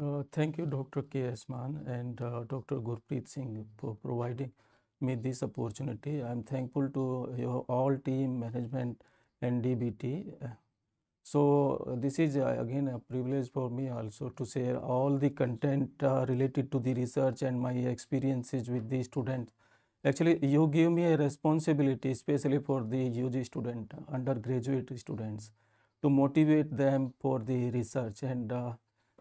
Uh, thank you, Dr. K. Asman and uh, Dr. Gurpreet Singh for providing me this opportunity. I'm thankful to your all team, management, and DBT. So this is uh, again a privilege for me also to share all the content uh, related to the research and my experiences with the students. Actually, you give me a responsibility, especially for the UG student, undergraduate students, to motivate them for the research and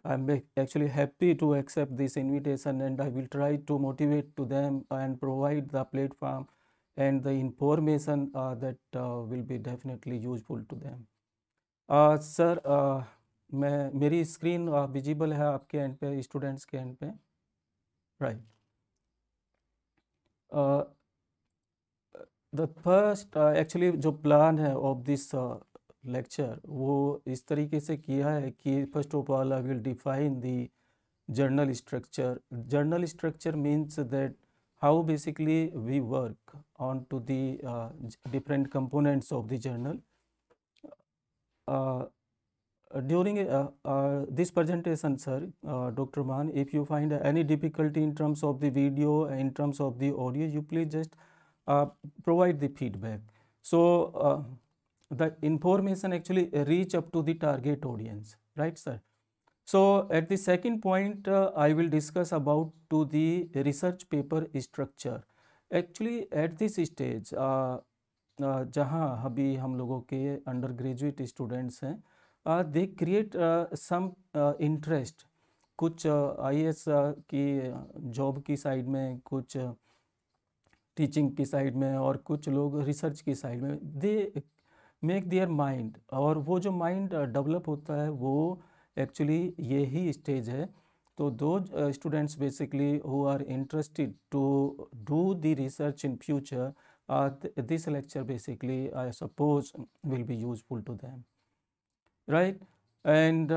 i am actually happy to accept this invitation and I will try to motivate to them and provide the platform and the information uh, that uh, will be definitely useful to them. Uh, sir, uh, मैं मेरी screen visible है आपके and पे students के end पे right the first actually जो plan है of this lecture वो इस तरीके से किया है कि first of all I will define the journal structure journal structure means that how basically we work on to the different components of the journal during this presentation sir doctor Maan if you find any difficulty in terms of the video in terms of the audio you please just provide the feedback so the information actually reach up to the target audience right sir so at the second point uh, i will discuss about to the research paper structure actually at this stage uh, uh, जहाँ अभी हम लोगों के under graduate students हैं they create some interest कुछ I uh, uh, की job की side में कुछ टीचिंग uh, की साइड में और कुछ लोग रिसर्च की साइड में दे मेक दियर माइंड और वो जो माइंड डेवलप uh, होता है वो एक्चुअली ये ही स्टेज है तो दो students basically who are interested to do the research in future this lecture basically I suppose will be useful to them right and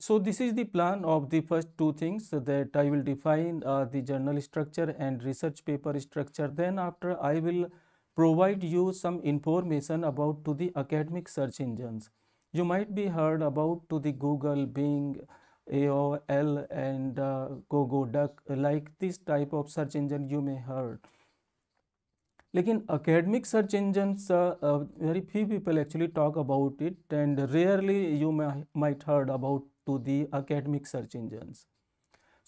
so this is the plan of the first two things that I will define the journal structure and research paper structure then after I will provide you some information about to the academic search engines. You might be heard about to the Google, Bing, AOL and uh, GoGoDuck like this type of search engine you may heard. लेकिन academic search engines uh, uh, very few people actually talk about it and rarely you may, might heard about to the academic search engines.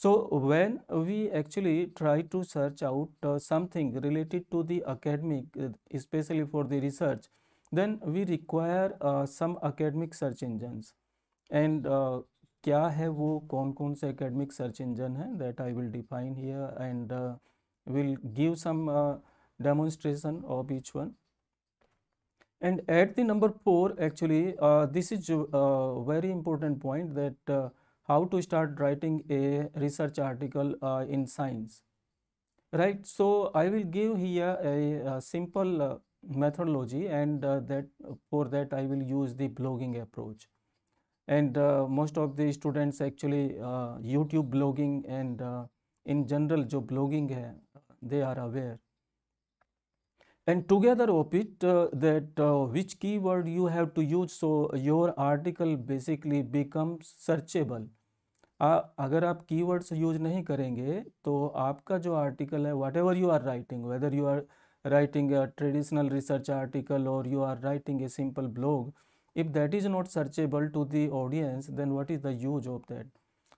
So when we actually try to search out uh, something related to the academic, uh, especially for the research, then we require uh, some academic search engines. And uh, क्या है वो कौन कौन academic search engine that I will define here and uh, will give some uh, demonstration of each one. And at the number 4 actually uh, this is a uh, very important point that uh, how to start writing a research article uh, in science right so i will give here a, a simple uh, methodology and uh, that for that i will use the blogging approach and uh, most of the students actually uh, youtube blogging and uh, in general jo blogging hai they are aware and together of it uh, that uh, which keyword you have to use so your article basically becomes searchable आ, अगर आप keywords use नहीं करेंगे तो आपका जो article है what you are writing whether you are writing traditional research article or you are writing a simple blog if that is not searchable to the audience then what is the use of that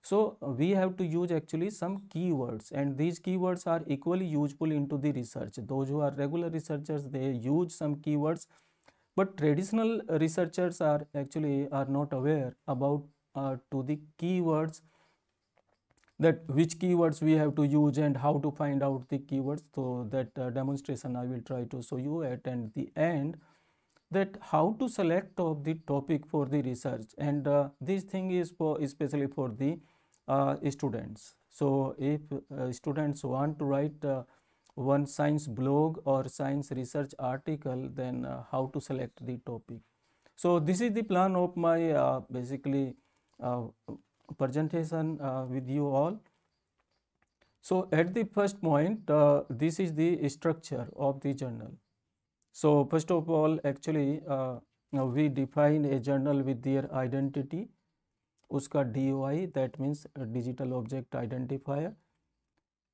so we have to use actually some की words and these key words are equally useful in to the research though you are regular researchers they use some की words but traditional researchers are actually are not aware about to the key words that which keywords we have to use and how to find out the keywords. So that uh, demonstration I will try to show you at and the end that how to select of the topic for the research and uh, this thing is for especially for the uh, students. So if uh, students want to write uh, one science blog or science research article then uh, how to select the topic. So this is the plan of my basically presentation uh, with you all. So, at the first point, uh, this is the structure of the journal. So, first of all, actually, uh, we define a journal with their identity, uska DOI, that means digital object identifier,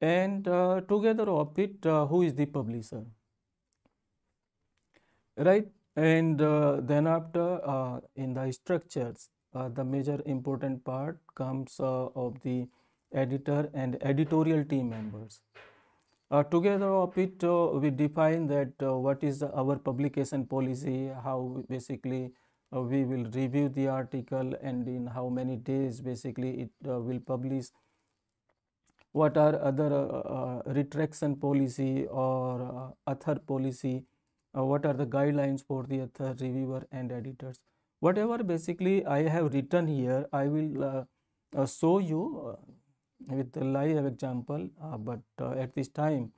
and uh, together of it, uh, who is the publisher, right? And uh, then after, in the structures, uh, the major important part comes uh, of the editor and editorial team members. Uh, together of it, uh, we define that uh, what is our publication policy, how basically uh, we will review the article and in how many days basically it will publish. What are other retraction policy or author policy, what are the guidelines for the author, reviewer and editors whatever basically I have written here I will uh, uh, show you uh, with the live example but at this time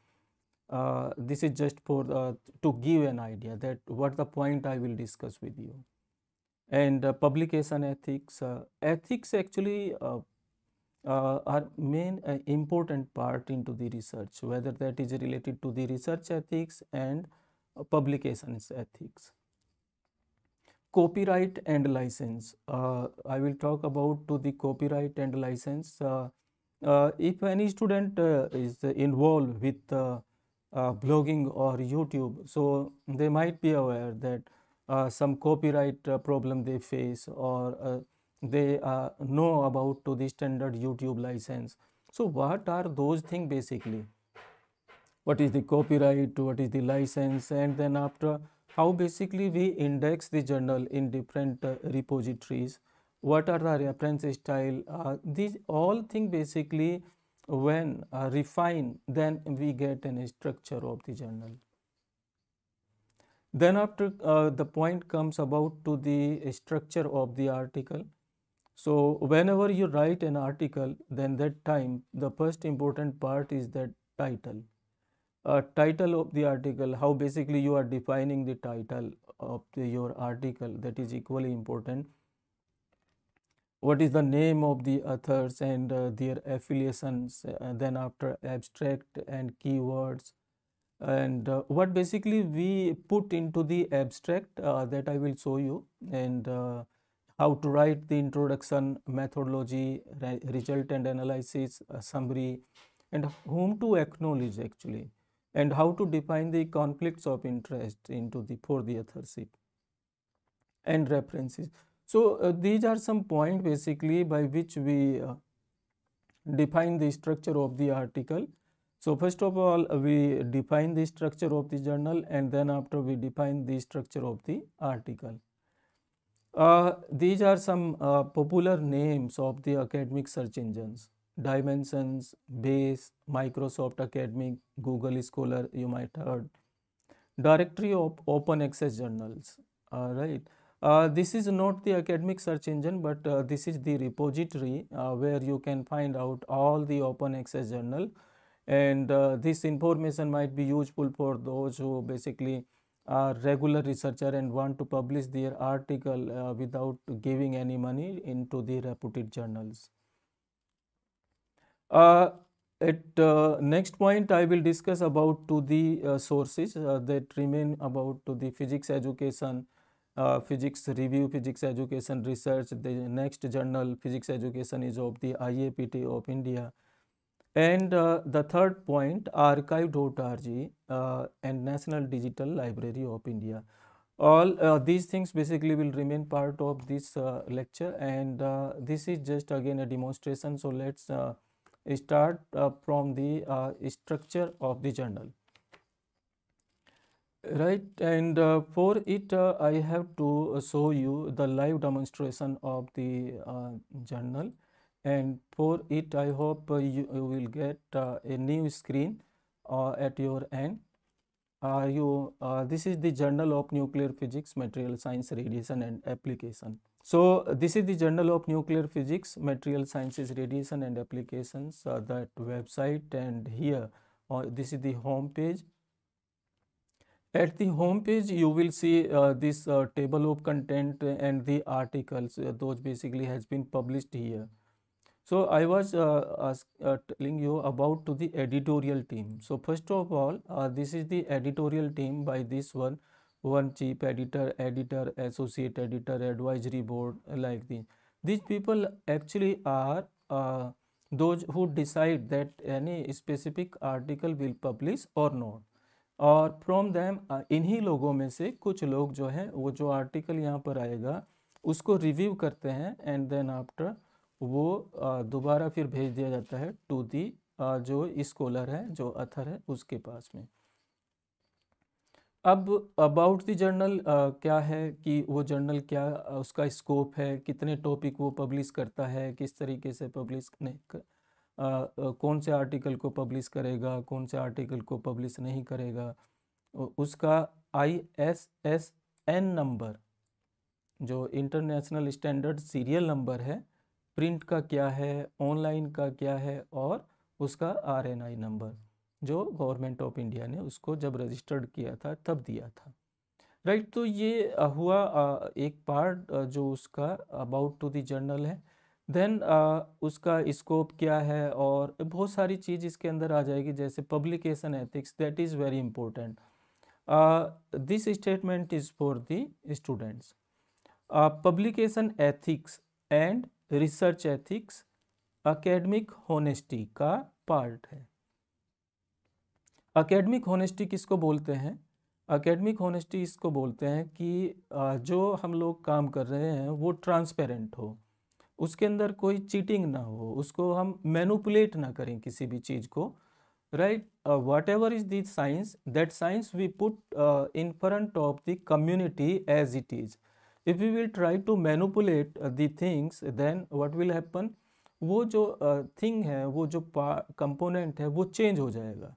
uh, this is just for uh, to give an idea that what the point I will discuss with you. And uh, publication ethics, ethics actually are main important part into the research, whether that is related to the research ethics and publications ethics copyright and license. Uh, I will talk about to the copyright and license. Uh, uh, if any student uh, is involved with blogging or YouTube, so they might be aware that some copyright problem they face or they know about to the standard YouTube license. So what are those things basically? What is the copyright? What is the license? And then after how basically we index the journal in different uh, repositories what are the reference style uh, these all thing basically when uh, refined then we get an structure of the journal then after uh, the point comes about to the structure of the article so whenever you write an article then that time the first important part is the title uh, title of the article, how basically you are defining the title of the, your article that is equally important. What is the name of the authors and uh, their affiliations, uh, then after abstract and keywords and uh, what basically we put into the abstract uh, that I will show you and uh, how to write the introduction, methodology, re result and analysis, summary and whom to acknowledge actually and how to define the conflicts of interest into the for the authorship and references so uh, these are some point basically by which we uh, define the structure of the article so first of all uh, we define the structure of the journal and then after we define the structure of the article uh, these are some uh, popular names of the academic search engines dimensions, base, Microsoft Academic, Google Scholar, you might heard. Directory of open access journals, uh, right. Uh, this is not the academic search engine, but uh, this is the repository uh, where you can find out all the open access journal and uh, this information might be useful for those who basically are regular researcher and want to publish their article uh, without giving any money into the reputed journals. Uh, at uh, next point I will discuss about to the uh, sources uh, that remain about to the physics education, uh, physics review, physics education research, the next journal physics education is of the IAPT of India. And uh, the third point archive.org and National Digital Library of India. All these things basically will remain part of this lecture and this is just again a demonstration. So, let us start uh, from the uh, structure of the journal right and uh, for it uh, i have to show you the live demonstration of the uh, journal and for it i hope you, you, will get uh, a new screen at your end you this is the journal of nuclear physics material science radiation and application so, this is the Journal of Nuclear Physics, Material Sciences, Radiation and Applications, uh, that website and here uh, this is the home page. At the home page, you will see uh, this uh, table of content and the articles, uh, those basically has been published here. So, I was uh, ask, telling you about to the editorial team. So, first of all, this is the editorial team by this one one chief editor editor associate editor advisory board like the these people actually are those who decide that any specific article will publish or not or from them इन्हीं लोगों में से कुछ लोग जो हैं वो जो आर्टिकल यहाँ पर आएगा उसको रिव्यू करते हैं एंड देन आफ्टर वो uh, दोबारा फिर भेज दिया जाता है टू दी uh, जो स्कॉलर है जो अथर है उसके पास में अब अबाउट दी जर्नल क्या है कि वो जर्नल क्या उसका स्कोप है कितने टॉपिक वो पब्लिश करता है किस तरीके से पब्लिश नहीं कर, आ, आ, कौन से आर्टिकल को पब्लिश करेगा कौन से आर्टिकल को पब्लिश नहीं करेगा उसका I S S N number जो इंटरनेशनल स्टैंडर्ड सीरियल नंबर है प्रिंट का क्या है ऑनलाइन का क्या है और उसका आर एन आई नंबर जो गवर्नमेंट ऑफ इंडिया ने उसको जब रजिस्टर्ड किया था तब दिया था राइट right, तो ये हुआ एक पार्ट जो उसका अबाउट टू दी जर्नल है देन उसका स्कोप क्या है और बहुत सारी चीज़ इसके अंदर आ जाएगी जैसे publication ethics that is very important this statement is for the students publication ethics and research ethics academic honesty का पार्ट है अकेडमिक होनेस्टी किसको बोलते हैं अकेडमिक होनेस्टी इसको बोलते हैं कि जो हम लोग काम कर रहे हैं वो ट्रांसपेरेंट हो उसके अंदर कोई चीटिंग ना हो उसको हम मैनुपुलेट ना करें किसी भी चीज़ को right whatever is the science that science we put in front of the community as it is if you will try to manipulate the things then what will happen वो जो thing uh, है वो जो component है वो change हो जाएगा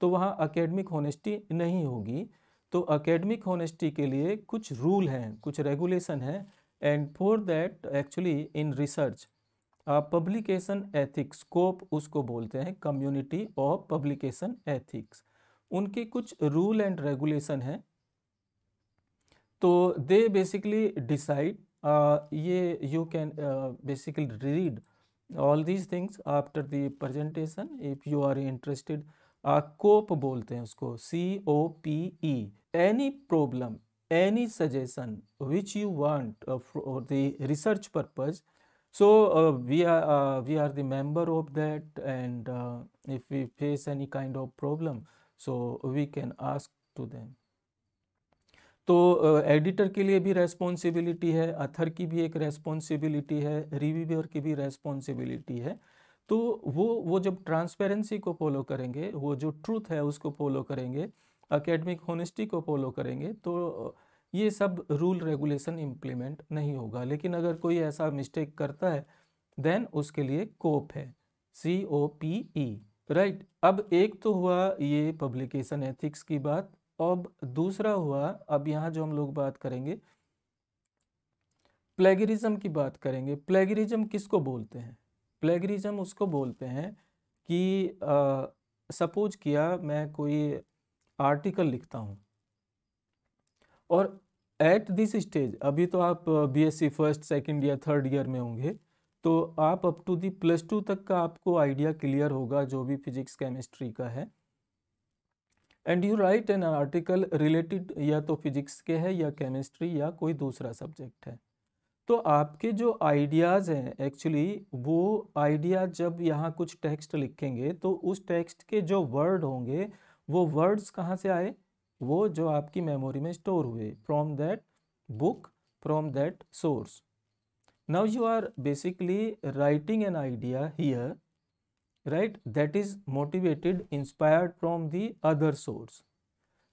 तो वहाँ अकेडमिक होनेस्टी नहीं होगी तो अकेडमिक होनेस्टी के लिए कुछ रूल हैं कुछ रेगुलेशन हैं and for that actually in research publication ethics scope उसको बोलते हैं कम्युनिटी ऑफ पब्लिकेशन एथिक्स उनके कुछ रूल एंड रेगुलेशन हैं तो दे बेसिकली डिसाइड ये you can basically read all these things after the presentation if you are interested COPE बोलते हैं उसको C O P E any problem any suggestion which you want for the research purpose so we are we are the member of that and if we face any kind of problem so we can ask to them तो editor uh, के लिए भी responsibility है अथर की भी एक responsibility है reviewer की भी रेस्पॉन्सिबिलिटी है तो वो वो जब ट्रांसपेरेंसी को फॉलो करेंगे वो जो ट्रूथ है उसको फॉलो करेंगे अकेडमिक होनेस्टी को फॉलो करेंगे तो ये सब रूल रेगुलेशन इम्प्लीमेंट नहीं होगा लेकिन अगर कोई ऐसा मिस्टेक करता है देन उसके लिए कोप है सी ओ पी ई राइट अब एक तो हुआ ये पब्लिकेशन एथिक्स की बात अब दूसरा हुआ अब यहाँ जो हम लोग बात करेंगे प्लेगरिज्म की बात करेंगे प्लेगरिज्म किसको बोलते हैं प्लेगरिज्म उसको बोलते हैं कि सपोज किया मैं कोई आर्टिकल लिखता हूँ और एट दिस स्टेज अभी तो आप बीएससी फर्स्ट सेकंड या थर्ड ईयर में होंगे तो आप up to the plus two तक का आपको आइडिया क्लियर होगा जो भी फिजिक्स केमिस्ट्री का है and you write an article related या तो फिजिक्स के है या केमिस्ट्री या कोई दूसरा सब्जेक्ट है तो आपके जो आइडियाज़ हैं एक्चुअली वो आइडिया जब यहाँ कुछ टेक्स्ट लिखेंगे तो उस टेक्स्ट के जो वर्ड होंगे वो वर्ड्स कहाँ से आए वो जो आपकी मेमोरी में स्टोर हुए from that book from that source now you are basically writing an idea here right that is motivated inspired from the other source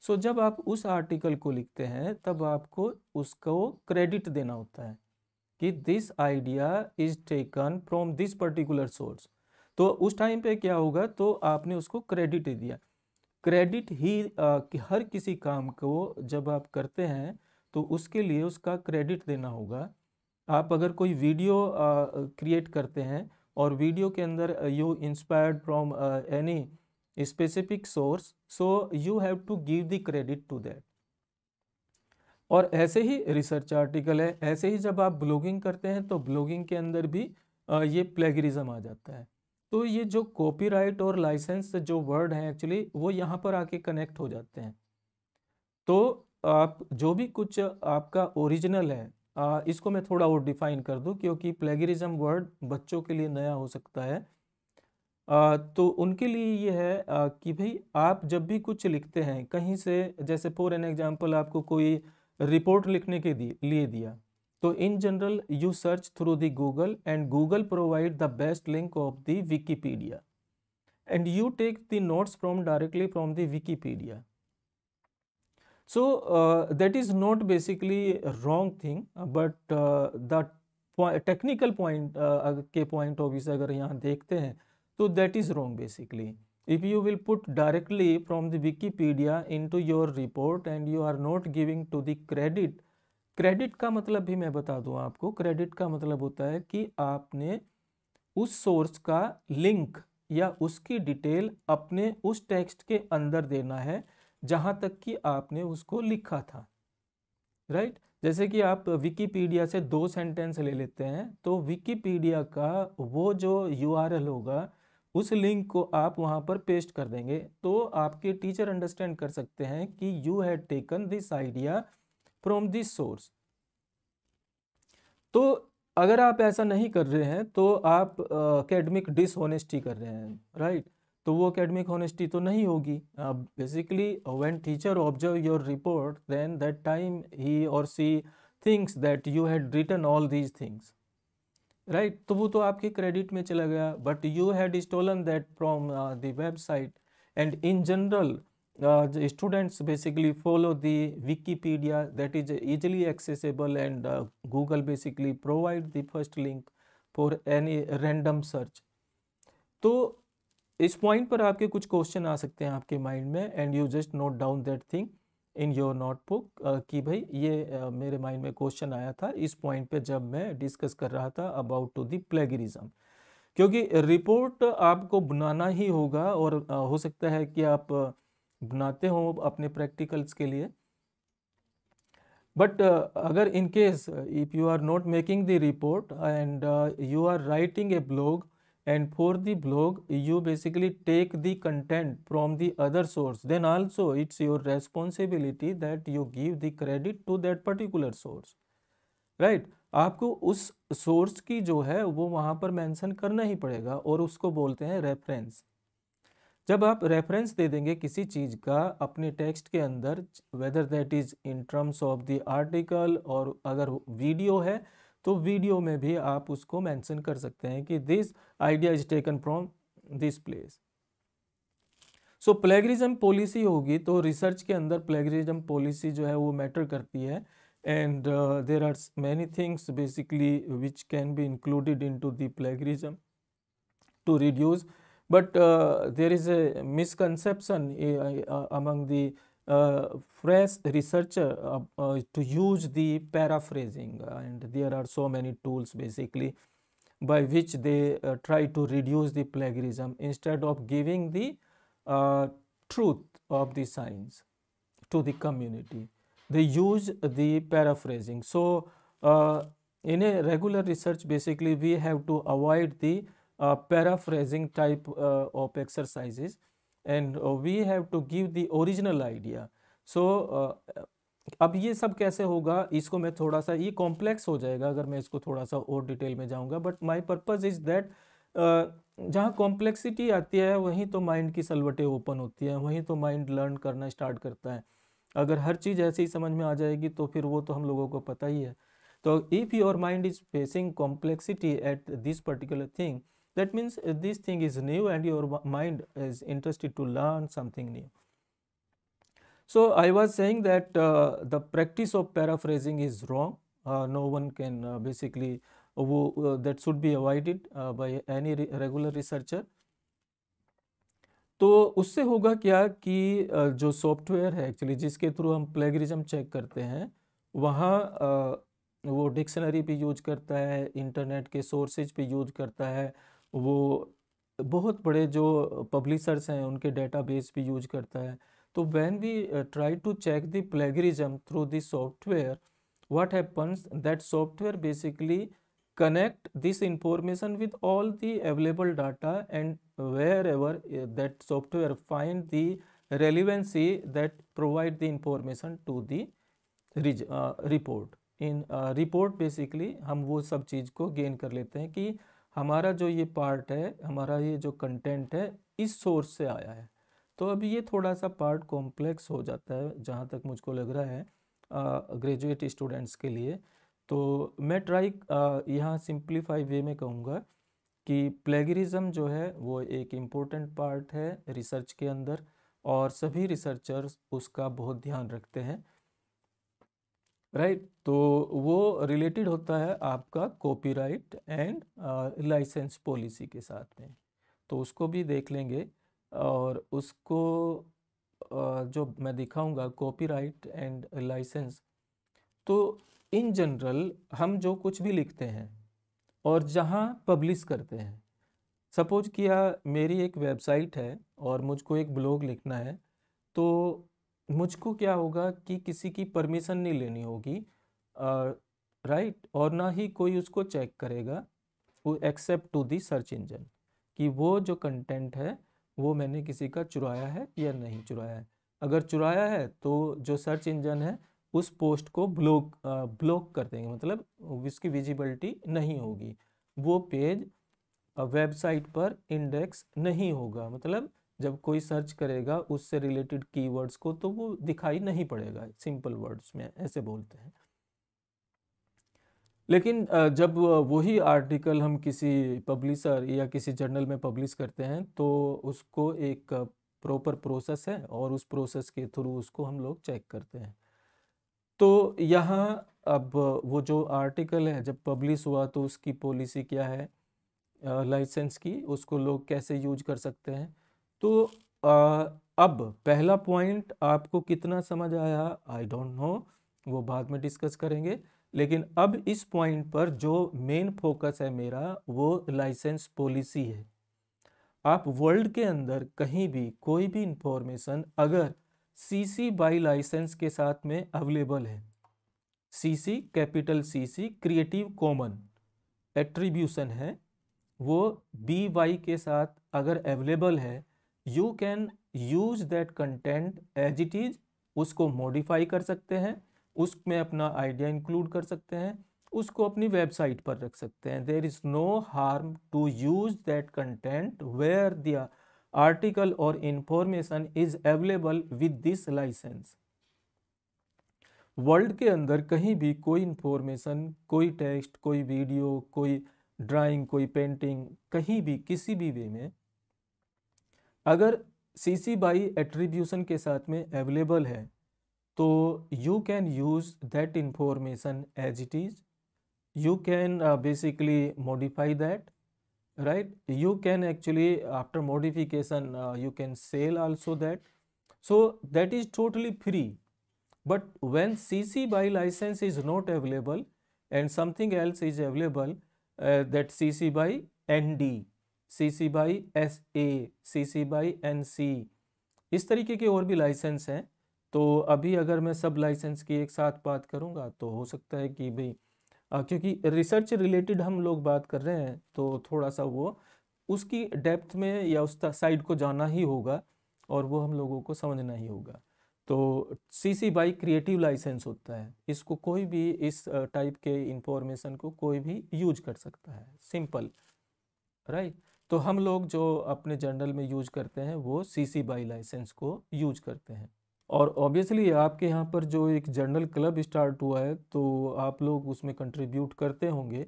so जब आप उस आर्टिकल को लिखते हैं तब आपको उसको क्रेडिट देना होता है कि this idea is taken from this particular source तो उस टाइम पे क्या होगा तो आपने उसको क्रेडिट दिया क्रेडिट ही आ, कि हर किसी काम को जब आप करते हैं तो उसके लिए उसका क्रेडिट देना होगा आप अगर कोई वीडियो क्रिएट करते हैं और वीडियो के अंदर you inspired from any specific source so you have to give the credit to that और ऐसे ही रिसर्च आर्टिकल है ऐसे ही जब आप ब्लॉगिंग करते हैं तो ब्लॉगिंग के अंदर भी ये प्लेगरिज्म आ जाता है तो ये जो कॉपीराइट और लाइसेंस जो वर्ड हैं एक्चुअली वो यहाँ पर आके कनेक्ट हो जाते हैं तो आप जो भी कुछ आपका ओरिजिनल है आ, इसको मैं थोड़ा और डिफाइन कर दूँ क्योंकि प्लेगरिज्म वर्ड बच्चों के लिए नया हो सकता है आ, तो उनके लिए ये है आ, कि भाई आप जब भी कुछ लिखते हैं कहीं से जैसे फॉर एन एग्जाम्पल आपको कोई रिपोर्ट लिखने के लिए दिया तो in general you search through the Google and Google provide the best link of the Wikipedia and you take the notes from directly from the Wikipedia so that is not basically wrong thing but the technical point के point of view से अगर यहाँ देखते हैं तो that is wrong basically if you will put directly from the wikipedia into your report and you are not giving to the credit credit का मतलब भी मैं बता दूं आपको क्रेडिट का मतलब होता है कि आपने उस सोर्स का लिंक या उसकी डिटेल अपने उस टेक्स्ट के अंदर देना है जहां तक कि आपने उसको लिखा था राइट right? जैसे कि आप विकीपीडिया से दो सेंटेंस ले लेते हैं तो विकीपीडिया का वो जो यू होगा उस लिंक को आप वहाँ पर पेस्ट कर देंगे तो आपके टीचर अंडरस्टैंड कर सकते हैं कि you had taken this idea from this source तो अगर आप ऐसा नहीं कर रहे हैं तो आप अकेडमिक डिसऑनेस्टी डिसहोनेस्टी कर रहे हैं राइट right? तो वो अकेडमिक होनेस्टी तो नहीं होगी basically when teacher observe your report then that time ही और she thinks that you had written all these things right तो वो तो आपके क्रेडिट में चला गया but you had stolen that from the website and in general students basically follow the Wikipedia that is easily accessible and Google basically provide the first link for any random search तो इस point पर आपके कुछ question आ सकते हैं आपके mind में and you just note down that thing in your notebook कि भाई ये uh, मेरे माइंड में क्वेश्चन आया था इस पॉइंट पे जब मैं डिस्कस कर रहा था अबाउट टू दी प्लेगरिज्म क्योंकि रिपोर्ट आपको बनाना ही होगा और uh, हो सकता है कि आप बनाते हो अपने प्रैक्टिकल्स के लिए बट uh, अगर in case if you are not making the report and you are writing a blog and for the blog you basically take the content from the other source then also it's your responsibility that you give the credit to that particular source right आपको उस source की जो है वो वहां पर mention करना ही पड़ेगा और उसको बोलते हैं रेफरेंस जब आप रेफरेंस दे देंगे किसी चीज़ का अपने टेक्स्ट के अंदर whether that is in terms of the article और अगर वीडियो है तो वीडियो में भी आप उसको मेंशन कर सकते हैं कि this idea is taken from this place so plagiarism policy होगी तो रिसर्च के अंदर प्लेगरिज्म पॉलिसी जो है वो मैटर करती है and there are many things basically which can be included in to plagiarism to reduce but there is a misconception among the uh, fresh researcher uh, uh, to use the paraphrasing uh, and there are so many tools basically by which they uh, try to reduce the plagiarism instead of giving the uh, truth of the science to the community they use the paraphrasing so in a regular research basically we have to avoid the paraphrasing type of exercises and we have to give the original idea so अब ये सब कैसे होगा इसको मैं थोड़ा सा ये कॉम्प्लेक्स हो जाएगा अगर मैं इसको थोड़ा सा और डिटेल में जाऊंगा but my purpose is that जहाँ कॉम्प्लेक्सिटी आती है वहीं तो माइंड की सलवटें ओपन होती हैं वहीं तो माइंड लर्न करना स्टार्ट करता है अगर हर चीज़ ऐसे ही समझ में आ जाएगी तो फिर वो तो हम लोगों को पता ही है तो if your mind is facing complexity at this particular thing that means uh, this thing is new and your mind is interested to learn something new so i was saying that uh, the practice of paraphrasing is wrong uh, no one can uh, basically uh, uh, that should be avoided uh, by any re regular researcher तो उससे होगा क्या कि जो software है actually जिसके through हम plagiarism check करते हैं वहाँ वो डिक्शनरी पे यूज करता है इंटरनेट के सोर्सेज पे यूज करता है वो बहुत बड़े जो पब्लिशर्स हैं उनके बेस भी यूज करता है तो when we try to check the plagiarism through the software what happens that software basically connect this information with all the available data and wherever that software find the relevancy that provide the information to the report in report basically हम वो सब चीज़ को gain कर लेते हैं कि हमारा जो ये पार्ट है हमारा ये जो कंटेंट है इस सोर्स से आया है तो अब ये थोड़ा सा पार्ट कॉम्प्लेक्स हो जाता है जहाँ तक मुझको लग रहा है ग्रेजुएट स्टूडेंट्स के लिए तो मैं ट्राई यहाँ सिंप्लीफाई वे में कहूँगा कि प्लेगरिज्म जो है वो एक इम्पोर्टेंट पार्ट है रिसर्च के अंदर और सभी रिसर्चर्स उसका बहुत ध्यान रखते हैं राइट right? तो वो रिलेटेड होता है आपका कॉपीराइट एंड लाइसेंस पॉलिसी के साथ में तो उसको भी देख लेंगे और उसको uh, जो मैं दिखाऊंगा कॉपीराइट एंड लाइसेंस तो इन जनरल हम जो कुछ भी लिखते हैं और जहाँ पब्लिश करते हैं सपोज किया मेरी एक वेबसाइट है और मुझको एक ब्लॉग लिखना है तो मुझको क्या होगा कि किसी की परमिशन नहीं लेनी होगी राइट right? और ना ही कोई उसको चेक करेगा वो accept to the search engine कि वो जो कंटेंट है वो मैंने किसी का चुराया है या नहीं चुराया है अगर चुराया है तो जो सर्च इंजन है उस पोस्ट को ब्लॉक ब्लॉक कर देंगे मतलब उसकी विजिबिलिटी नहीं होगी वो पेज वेबसाइट पर इंडेक्स नहीं होगा मतलब जब कोई सर्च करेगा उससे रिलेटेड कीवर्ड्स को तो वो दिखाई नहीं पड़ेगा सिंपल वर्ड्स में ऐसे बोलते हैं लेकिन जब वही आर्टिकल हम किसी पब्लिशर या किसी जर्नल में पब्लिश करते हैं तो उसको एक प्रॉपर प्रोसेस है और उस प्रोसेस के थ्रू उसको हम लोग चेक करते हैं तो यहाँ अब वो जो आर्टिकल है जब पब्लिश हुआ तो उसकी पॉलिसी क्या है लाइसेंस की उसको लोग कैसे यूज कर सकते हैं तो आ, अब पहला पॉइंट आपको कितना समझ आया आई डोंट नो वो बाद में डिस्कस करेंगे लेकिन अब इस पॉइंट पर जो मेन फोकस है मेरा वो लाइसेंस पॉलिसी है आप वर्ल्ड के अंदर कहीं भी कोई भी इंफॉर्मेशन अगर सीसी बाई लाइसेंस के साथ में अवेलेबल है CC capital CC creative common attribution है वो बी वाई के साथ अगर अवेलेबल है you can use that content as it is उसको मॉडिफाई कर सकते हैं उसमें अपना आइडिया इंक्लूड कर सकते हैं उसको अपनी वेबसाइट पर रख सकते हैं there is no harm to use that content where the article or information is available with this license world के अंदर कहीं भी कोई इंफॉर्मेशन कोई टेक्स्ट कोई वीडियो कोई ड्राइंग कोई पेंटिंग कहीं भी किसी भी वे में अगर सी सी बाई एट्रीब्यूशन के साथ में अवेलेबल है तो you can use that information as it is you can basically modify that right you can actually after modification you can sell also that so that is totally free but when C C by license is not available and something else is available that C C by N D C C by S A C C by N C इस तरीके के और भी licence हैं तो अभी अगर मैं सब लाइसेंस की एक साथ बात करूंगा तो हो सकता है कि भाई क्योंकि रिसर्च रिलेटेड हम लोग बात कर रहे हैं तो थोड़ा सा वो उसकी डेप्थ में या उस साइड को जाना ही होगा और वो हम लोगों को समझना ही होगा तो C C by creative license होता है इसको कोई भी इस टाइप के इंफॉर्मेशन को कोई भी यूज कर सकता है सिंपल राइट तो हम लोग जो अपने जर्नल में यूज करते हैं वो सी सी बाई लाइसेंस को यूज करते हैं और ऑब्वियसली आपके यहाँ पर जो एक जर्नल क्लब स्टार्ट हुआ है तो आप लोग उसमें कंट्रीब्यूट करते होंगे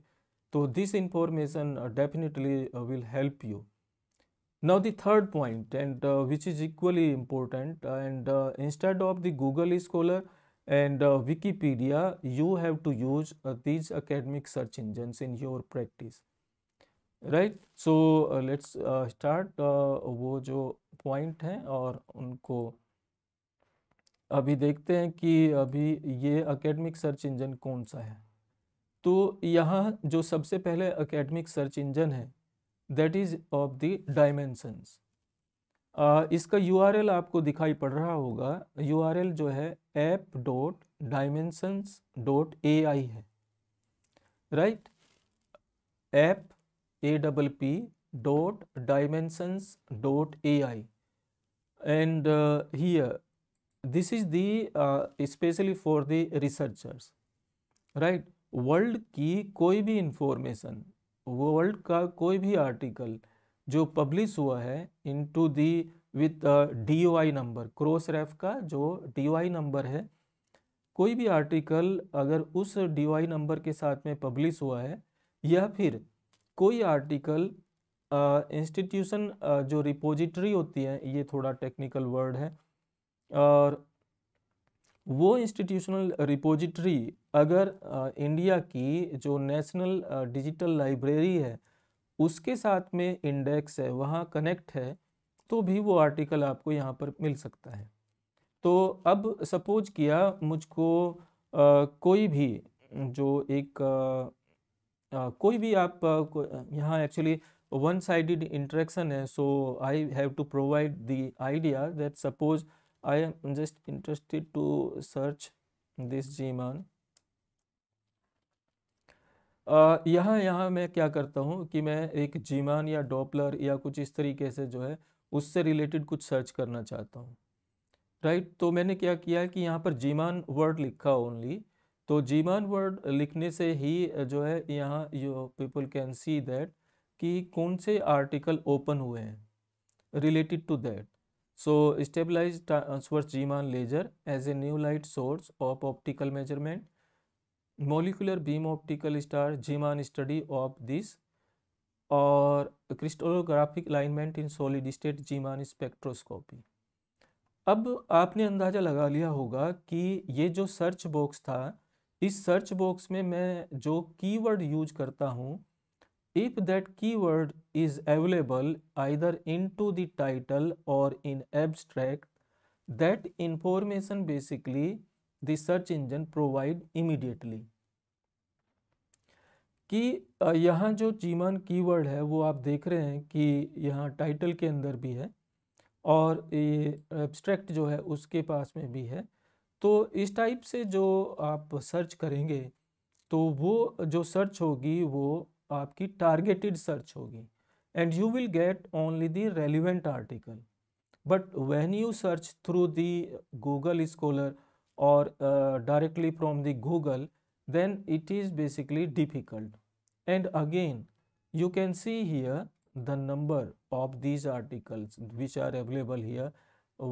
तो this information definitely will help you now the third point and which is equally important and instead of the Google scholar and Wikipedia you have to use these academic search engines in your practice right so let's start वो जो point हैं और उनको अभी देखते हैं कि अभी ये अकेडमिक सर्च इंजन कौन सा है तो यहाँ जो सबसे पहले अकेडमिक सर्च इंजन है that is of the dimensions इसका यू आपको दिखाई पड़ रहा होगा यू जो है app dot dimensions dot A है right app A double P dot dimensions dot A I and here this is the specially for the researchers right world की कोई भी इंफॉर्मेशन वर्ल्ड का कोई भी आर्टिकल जो पब्लिश हुआ है into the with D O I number cross ref का जो डी ओ आई नंबर है कोई भी आर्टिकल अगर उस डी ओ आई नंबर के साथ में पब्लिश हुआ है या फिर कोई आर्टिकल इंस्टीट्यूशन जो रिपोजिटरी होती है ये थोड़ा टेक्निकल वर्ड है और वो इंस्टीट्यूशनल रिपोजिटरी अगर uh, इंडिया की जो नेशनल डिजिटल लाइब्रेरी है उसके साथ में इंडेक्स है वहाँ कनेक्ट है तो भी वो आर्टिकल आपको यहाँ पर मिल सकता है तो अब सपोज किया मुझको uh, कोई भी जो एक uh, कोई भी आप यहाँ एक्चुअली वन साइडेड इंट्रैक्शन है so I have to provide the idea that suppose I am just interested to search this Zeeman यहाँ यहाँ मैं क्या करता हूँ कि मैं एक जीमान या डॉपलर या कुछ इस तरीके से जो है उससे रिलेटेड कुछ सर्च करना चाहता हूँ राइट right? तो मैंने क्या किया कि यहाँ पर जीमान वर्ड लिखा ओनली तो जीमान वर्ड लिखने से ही जो है यहाँ you people can see that कि कौन से आर्टिकल ओपन हुए हैं related to that so stabilize transverse Zeeman laser as a new light source of optical measurement molecular beam optical star Zeeman study of this और crystallographic alignment in solid state Zeeman spectroscopy अब आपने अंदाज़ा लगा लिया होगा कि ये जो सर्च बॉक्स था इस सर्च बॉक्स में मैं जो कीवर्ड यूज करता हूँ if that keyword is available either in to the title or in abstract that information basically the search engine provide immediately कि यहाँ जो जीमन कीवर्ड है वो आप देख रहे हैं कि यहाँ टाइटल के अंदर भी है और ये एब्स्ट्रैक्ट जो है उसके पास में भी है तो इस टाइप से जो आप सर्च करेंगे तो वो जो सर्च होगी वो आपकी टारगेटेड सर्च होगी and you will get only the relevant article but when you search through the Google scholar or directly from the Google then it is basically difficult and again you can see here the number of these articles which are available here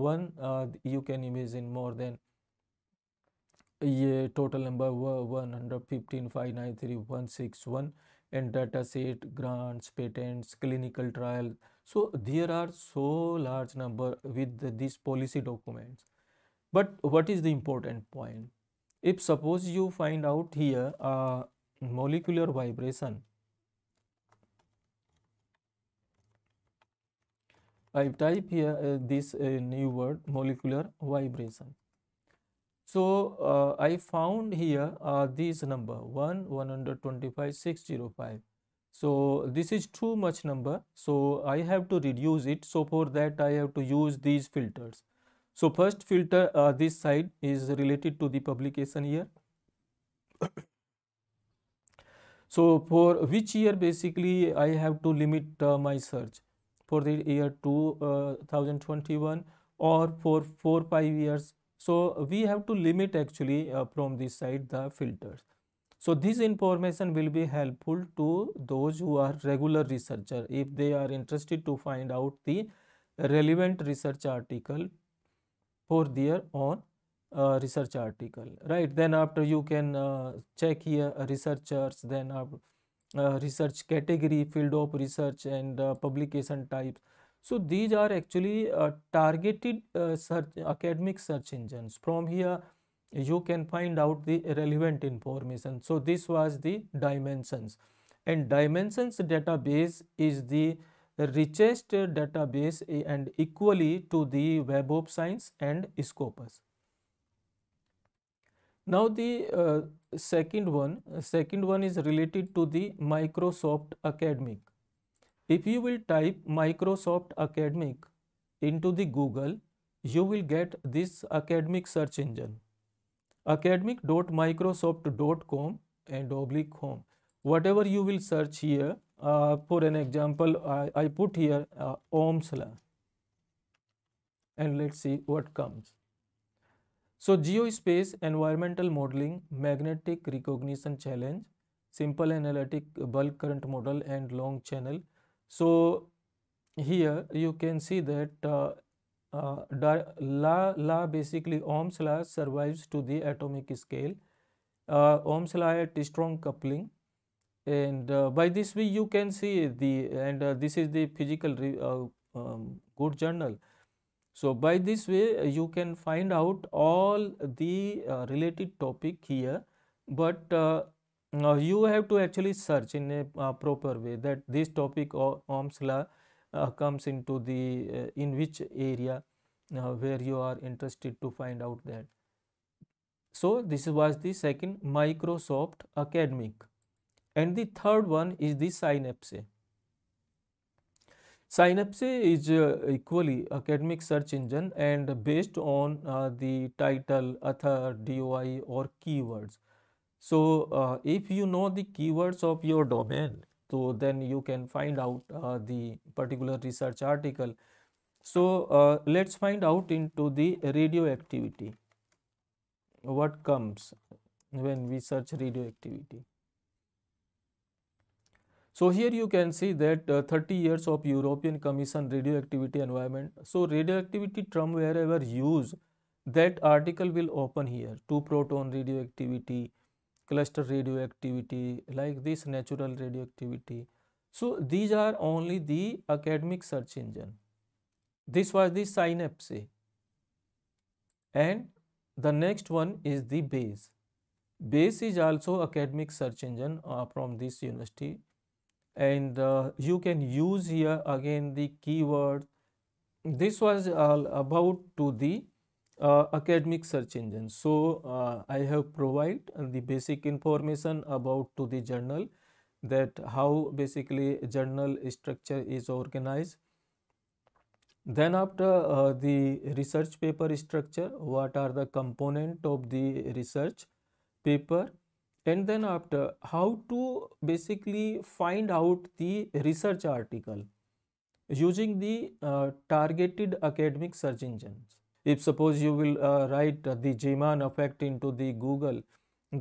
one you can imagine more than ये total number हुआ one hundred and data set grants patents clinical trial so there are so large number with the, these policy documents but what is the important point if suppose you find out here a molecular vibration i type here uh, this uh, new word molecular vibration so uh, I found here uh, these number 1 125 605. So this is too much number. So I have to reduce it. So for that I have to use these filters. So first filter uh, this side is related to the publication year. so for which year basically I have to limit uh, my search for the year 2021 uh, or for 4-5 years so we have to limit actually uh, from this side the filters. So this information will be helpful to those who are regular researcher if they are interested to find out the relevant research article for their own uh, research article right then after you can uh, check here uh, researchers then uh, uh, research category field of research and uh, publication types so these are actually uh, targeted uh, search, academic search engines. From here you can find out the relevant information. So this was the dimensions and dimensions database is the richest database eh, and equally to the web of science and scopus. Now the uh, second one, uh, second one is related to the Microsoft Academic. If you will type Microsoft Academic into the Google, you will get this academic search engine academic.microsoft.com and oblique home. Whatever you will search here, uh, for an example, I, I put here uh, Ohm's law and let's see what comes. So geospace, environmental modeling, magnetic recognition challenge, simple analytic bulk current model and long channel so here you can see that uh, uh, La, La basically Ohm's law survives to the atomic scale. Uh, Ohm's law at strong coupling and uh, by this way you can see the and uh, this is the physical uh, um, good journal. So by this way uh, you can find out all the uh, related topic here but uh, now uh, you have to actually search in a uh, proper way that this topic of Ohm's law uh, comes into the uh, in which area uh, where you are interested to find out that. So this was the second Microsoft Academic and the third one is the Synapse. Synapse is uh, equally academic search engine and based on uh, the title, author, DOI or keywords. So uh, if you know the keywords of your domain, so then you can find out uh, the particular research article. So uh, let's find out into the radioactivity. What comes when we search radioactivity? So here you can see that uh, 30 years of European Commission radioactivity environment. So radioactivity term wherever use that article will open here. Two proton radioactivity, cluster radioactivity like this natural radioactivity so these are only the academic search engine this was the synapse and the next one is the base base is also academic search engine uh, from this university and uh, you can use here again the keyword this was all about to the uh, academic search engine. So, uh, I have provided the basic information about to the journal that how basically journal structure is organized. Then after uh, the research paper structure, what are the component of the research paper and then after how to basically find out the research article using the uh, targeted academic search engines if suppose you will uh, write uh, the Zeeman effect into the Google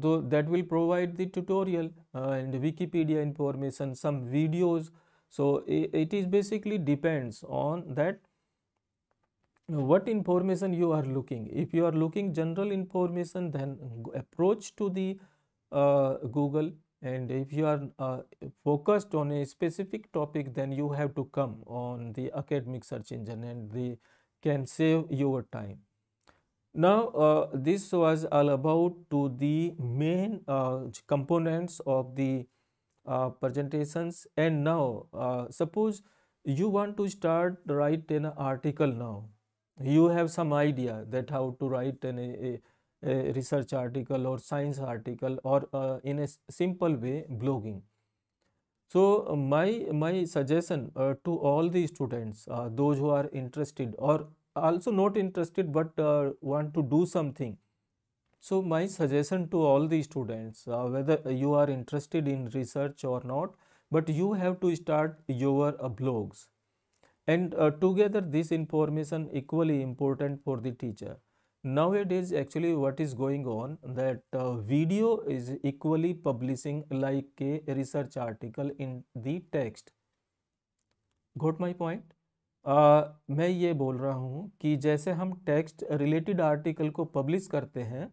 so that will provide the tutorial uh, and Wikipedia information some videos so it is basically depends on that what information you are looking if you are looking general information then approach to the uh, google and if you are uh, focused on a specific topic then you have to come on the academic search engine and the can save your time. Now, uh, this was all about to the main uh, components of the uh, presentations. And now, uh, suppose you want to start write an article now. You have some idea that how to write an, a, a research article or science article or uh, in a simple way blogging. So uh, my, my suggestion uh, to all the students, uh, those who are interested or also not interested but uh, want to do something. So my suggestion to all the students, uh, whether you are interested in research or not, but you have to start your blogs. And together this information equally important for the teacher. nowadays actually what is going on that uh, video is equally publishing like a research article in the text got my point uh, मैं ये बोल रहा हूँ कि जैसे हम text related article को publish करते हैं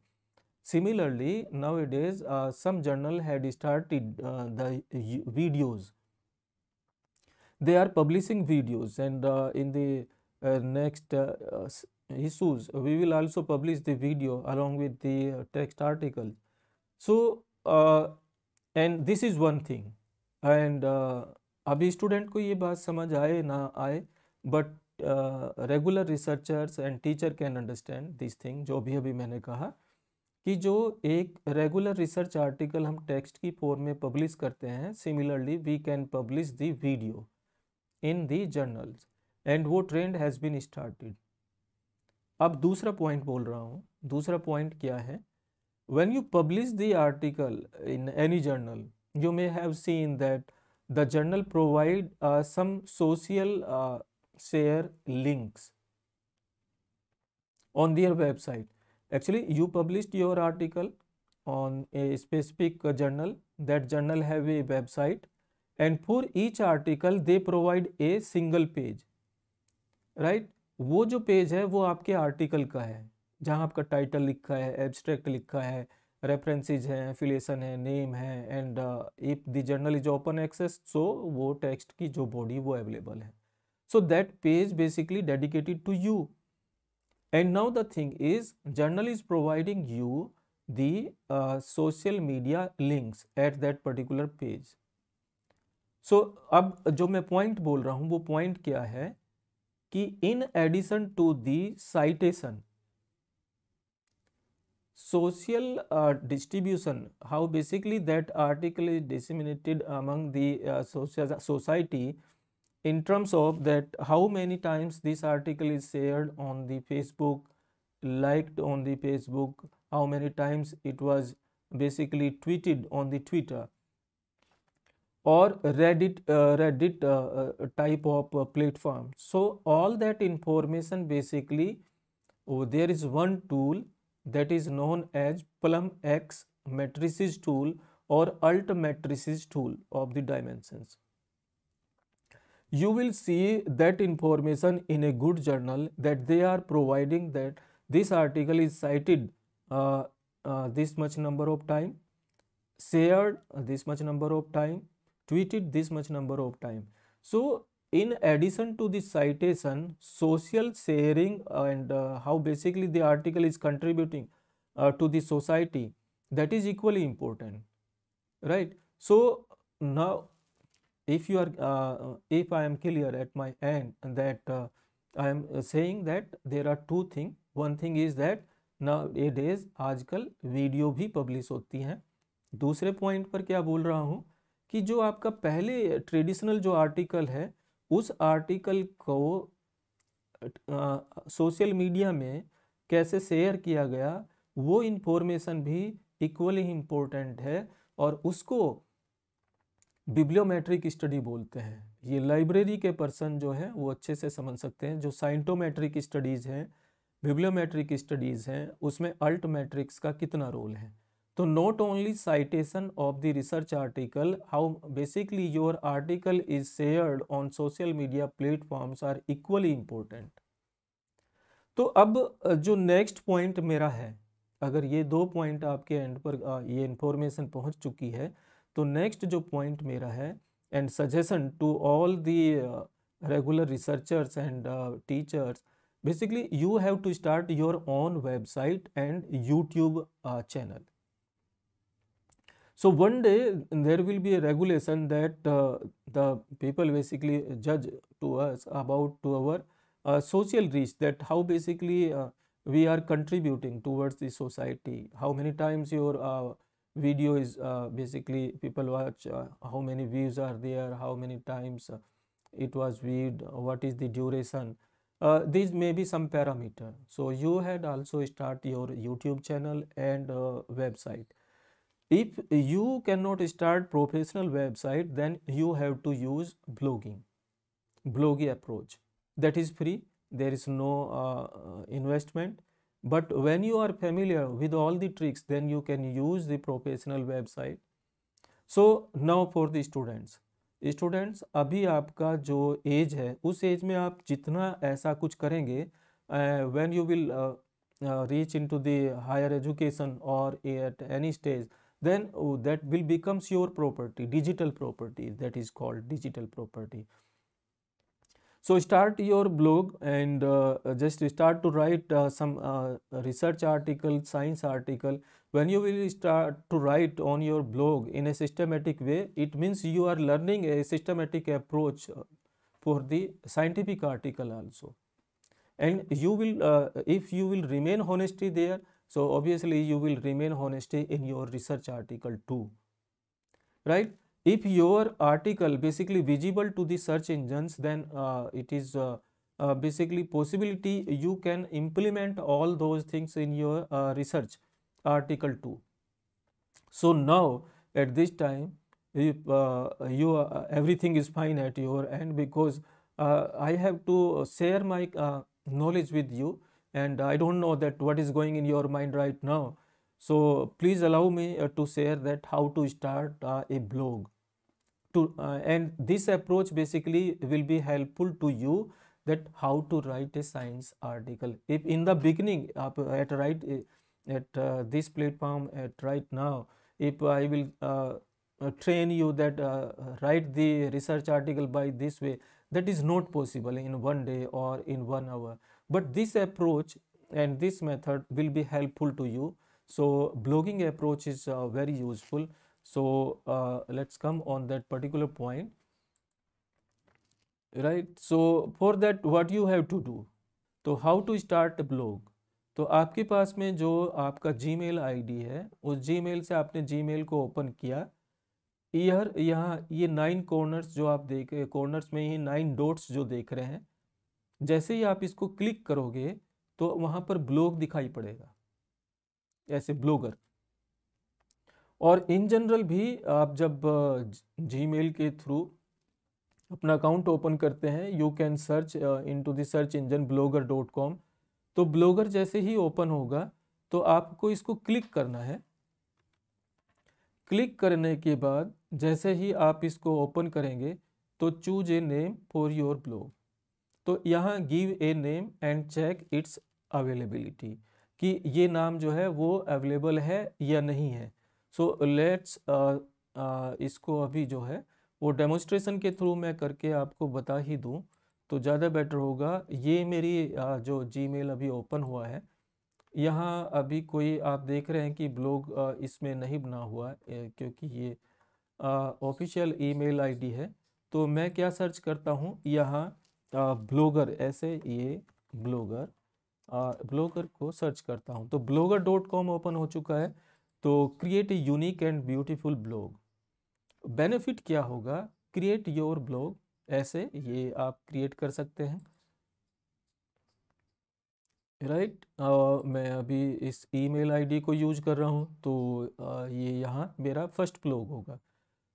similarly now it is some journal had started the videos they are publishing videos and uh, in the uh, next uh, issues we will also publish the video along with the text article so uh, and this is one thing and uh, abhi student ko ye baat samajh aaye na aaye but uh, regular researchers and teacher can understand this thing jo bhi abhi maine kaha कि जो एक regular research article हम text की form में publish करते हैं similarly we can publish the video in the journals and वो trend has been started अब दूसरा पॉइंट बोल रहा हूँ दूसरा पॉइंट क्या है when you publish the article in any journal you may have seen that the journal provide some social share links on their website actually you publish your article on a specific journal that journal have a website and for each article they provide a single page right वो जो page है वो आपके article का है जहाँ आपका title लिखा है एब्स्ट्रैक्ट लिखा है रेफरेंसेज हैं एफिलेशन है नेम है and if the journal is open access so वो टेक्स्ट की जो बॉडी वो अवेलेबल है so that page basically dedicated to you and now the thing is journal is providing you the social media links at that particular page so अब जो मैं point बोल रहा हूँ वो पॉइंट क्या है कि in addition to the citation, social uh, distribution how basically that article is disseminated among the uh, society in terms of that how many times this article is shared on the facebook liked on the facebook how many times it was basically tweeted on the twitter or Reddit, uh, Reddit uh, uh type of uh, platform. So all that information basically oh, there is one tool that is known as PlumX matrices tool or alt matrices tool of the dimensions. You will see that information in a good journal that they are providing that this article is cited uh, uh, this much number of time, shared this much number of time, tweeted this much number of time so in addition to the citation social sharing uh, and uh, how basically the article is contributing uh, to the society that is equally important right so now if you are uh, if i am clear at my end that uh, i am saying that there are two thing one thing is that now ये days aajkal video bhi publish hoti hain दूसरे point पर क्या बोल रहा हूँ कि जो आपका पहले ट्रेडिशनल जो आर्टिकल है उस आर्टिकल को सोशल मीडिया में कैसे शेयर किया गया वो इन्फॉर्मेशन भी इक्वली इम्पोर्टेंट है और उसको बिब्लियोमेट्रिक स्टडी बोलते हैं ये लाइब्रेरी के पर्सन जो है वो अच्छे से समझ सकते हैं जो साइंटोमेट्रिक स्टडीज़ हैं बिब्लियोमेट्रिक स्टडीज़ हैं उसमें अल्ट मैट्रिक्स का कितना रोल है तो not only citation of the research article how basically your article is shared on social media platforms are equally important तो अब जो नेक्स्ट पॉइंट मेरा है अगर ये दो पॉइंट आपके एंड पर ये इंफॉर्मेशन पहुंच चुकी है तो नेक्स्ट जो पॉइंट मेरा है and suggestion to all the regular researchers and teachers basically you have to start your own website and YouTube channel So one day there will be a regulation that uh, the people basically judge to us about to our uh, social reach that how basically uh, we are contributing towards the society, how many times your uh, video is uh, basically people watch, uh, how many views are there, how many times it was viewed, what is the duration. these may be some parameter. So you had also start your YouTube channel and website if you cannot start professional website then you have to use blogging bloggy approach that is free there is no uh, investment but when you are familiar with all the tricks then you can use the professional website so now for the students students अभी आपका जो as है उस as में आप जितना ऐसा कुछ करेंगे when you will reach into the higher education और at any stage then oh, that will becomes your property digital property that is called digital property so start your blog and uh, just start to write uh, some uh, research article science article when you will start to write on your blog in a systematic way it means you are learning a systematic approach for the scientific article also and you will uh, if you will remain honesty there so, obviously you will remain honest in your research article too, right. If your article basically visible to the search engines then uh, it is uh, uh, basically possibility you can implement all those things in your uh, research article too. So, now at this time if, uh, you uh, everything is fine at your end because I have to share my knowledge with you and I don't know that what is going in your mind right now. So please allow me uh, to share that how to start uh, a blog. To, uh, and this approach basically will be helpful to you that how to write a science article. If in the beginning at right eh, at uh, this platform at right now if i will uh, train you that uh, write the research article by this way that is not possible in one day or in one hour but this approach and this method will be helpful to you so blogging approach is uh, very useful so uh, let's come on that particular point right so for that what you have to do so how to start a blog तो आपके पास में जो आपका जी mail है उस जी mail से आपने जी mail को ओपन किया यहाँ ये नाइन कॉर्नर्स जो आप देख कॉर्नर्स में ये नाइन डॉट्स जो देख रहे हैं जैसे ही आप इसको क्लिक करोगे तो वहां पर ब्लॉग दिखाई पड़ेगा ऐसे ब्लॉगर और इन जनरल भी आप जब जी के थ्रू अपना अकाउंट ओपन करते हैं you can search in to search engine blogger dot com तो ब्लॉगर जैसे ही ओपन होगा तो आपको इसको क्लिक करना है क्लिक करने के बाद जैसे ही आप इसको ओपन करेंगे तो choose a name for your blog तो यहाँ give a name and check its availability कि ये नाम जो है वो अवेलेबल है या नहीं है so so, let's uh, uh, इसको अभी जो है वो डेमोस्ट्रेशन के थ्रू मैं करके आपको बता ही दूँ तो ज़्यादा बेटर होगा ये मेरी आ, uh, जो जी अभी ओपन हुआ है यहाँ अभी कोई आप देख रहे हैं कि ब्लॉग इसमें नहीं बना हुआ क्योंकि ये ऑफिशियल ईमेल आईडी है तो मैं क्या सर्च करता हूँ यहाँ ब्लॉगर ऐसे ये ब्लॉगर ब्लॉगर को सर्च करता हूँ तो ब्लॉगर डॉट कॉम ओपन हो चुका है तो create a unique and beautiful blog benefit क्या होगा क्रिएट योर ब्लॉग ऐसे ये आप क्रिएट कर सकते हैं राइट right? uh, मैं अभी इस ईमेल आईडी को यूज कर रहा हूँ तो uh, ये यहाँ मेरा फर्स्ट ब्लॉग होगा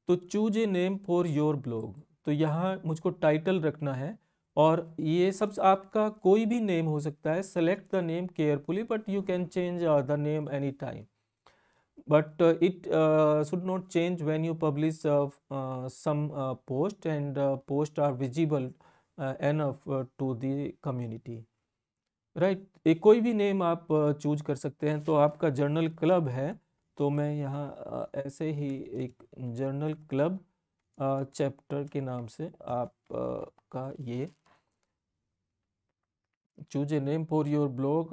तो choose a name for your blog तो यहाँ मुझको टाइटल रखना है और ये सब आपका कोई भी नेम हो सकता है select the name carefully but you can change the name any time but it should not change when you publish some post and post are visible an are visible uh, enough right uh, एक कोई भी name आप choose uh, कर सकते हैं तो आपका journal club है तो मैं यहाँ ऐसे ही एक जर्नल क्लब चैप्टर के नाम से आप का ये choose a name for your blog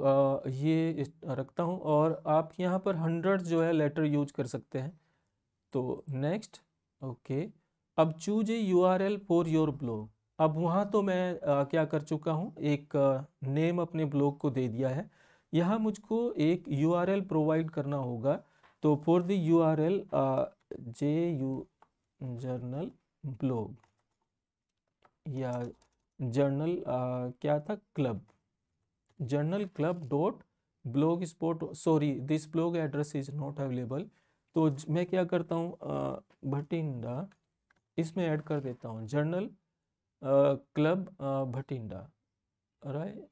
ये रखता हूँ और आप यहाँ पर हंड्रेड जो है लेटर यूज कर सकते हैं तो नेक्स्ट ओके अब choose a U R L for your blog अब वहाँ तो मैं आ, uh, क्या कर चुका हूँ एक नेम uh, अपने ब्लॉग को दे दिया है यहाँ मुझको एक यू आर एल प्रोवाइड करना होगा तो for the U R L J U journal blog या जर्नल uh, क्या था club journal club dot blog spot sorry this blog address is not available तो मैं क्या करता हूँ भटिंडा इसमें ऐड कर देता हूँ journal club Bathinda right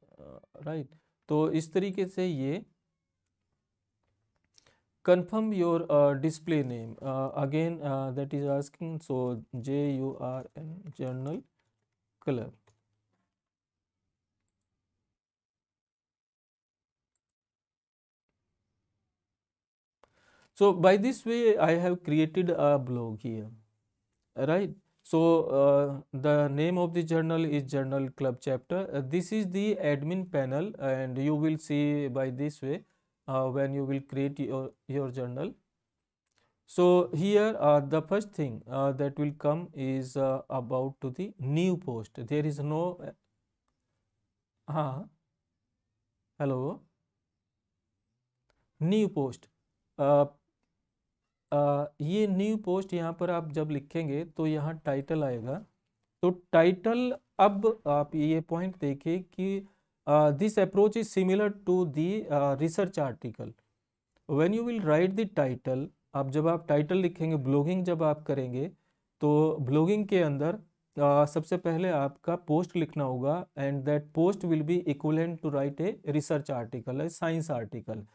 right तो इस तरीके से ये confirm your display name again that is asking so J U R N journal club So, by this way I have created a blog here, right. So, uh, the name of the journal is journal club chapter. Uh, this is the admin panel and you will see by this way uh, when you will create your, your journal. So, here the first thing uh, that will come is uh, about to the new post. There is no, uh, hello, new post. Uh, आ, ये new post यहाँ पर आप जब लिखेंगे तो यहाँ title आएगा तो टाइटल अब आप ये पॉइंट देखें कि this approach is similar to the research article when you will write the title आप जब आप टाइटल लिखेंगे ब्लॉगिंग जब आप करेंगे तो ब्लॉगिंग के अंदर uh, सबसे पहले आपका पोस्ट लिखना होगा and that post will be equivalent to write a research article a science article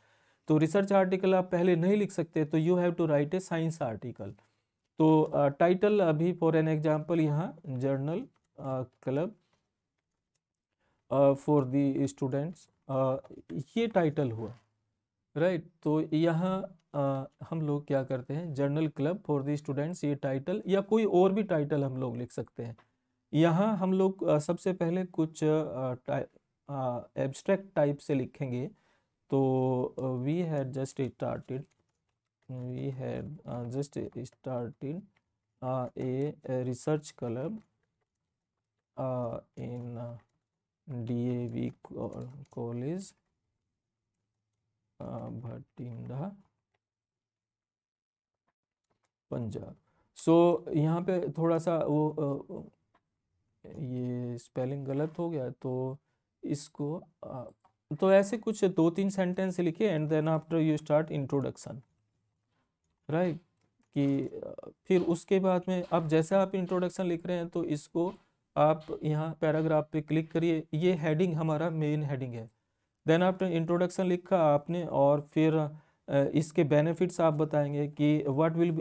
तो रिसर्च आर्टिकल आप पहले नहीं लिख सकते तो you have to write a science article तो टाइटल अभी फॉर एन एग्जाम्पल यहाँ journal club for the students ये टाइटल हुआ राइट right? तो यहाँ uh, हम लोग क्या करते हैं journal club for the students ये टाइटल या कोई और भी टाइटल हम लोग लिख सकते हैं यहाँ हम लोग uh, सबसे पहले कुछ एब्स्ट्रैक्ट uh, टाइप से लिखेंगे तो we had just started we had just started a research club in DAV college Bathinda Punjab so यहाँ पे थोड़ा सा वो uh, uh ये स्पेलिंग गलत हो गया तो इसको uh, तो ऐसे कुछ दो तीन सेंटेंस लिखे and then after you start introduction right कि फिर उसके बाद में अब जैसे आप इंट्रोडक्शन लिख रहे हैं तो इसको आप यहाँ पैराग्राफ पे क्लिक करिए ये हेडिंग हमारा मेन हेडिंग है देन आफ्टर इंट्रोडक्शन लिखा आपने और फिर इसके बेनिफिट्स आप बताएंगे कि what will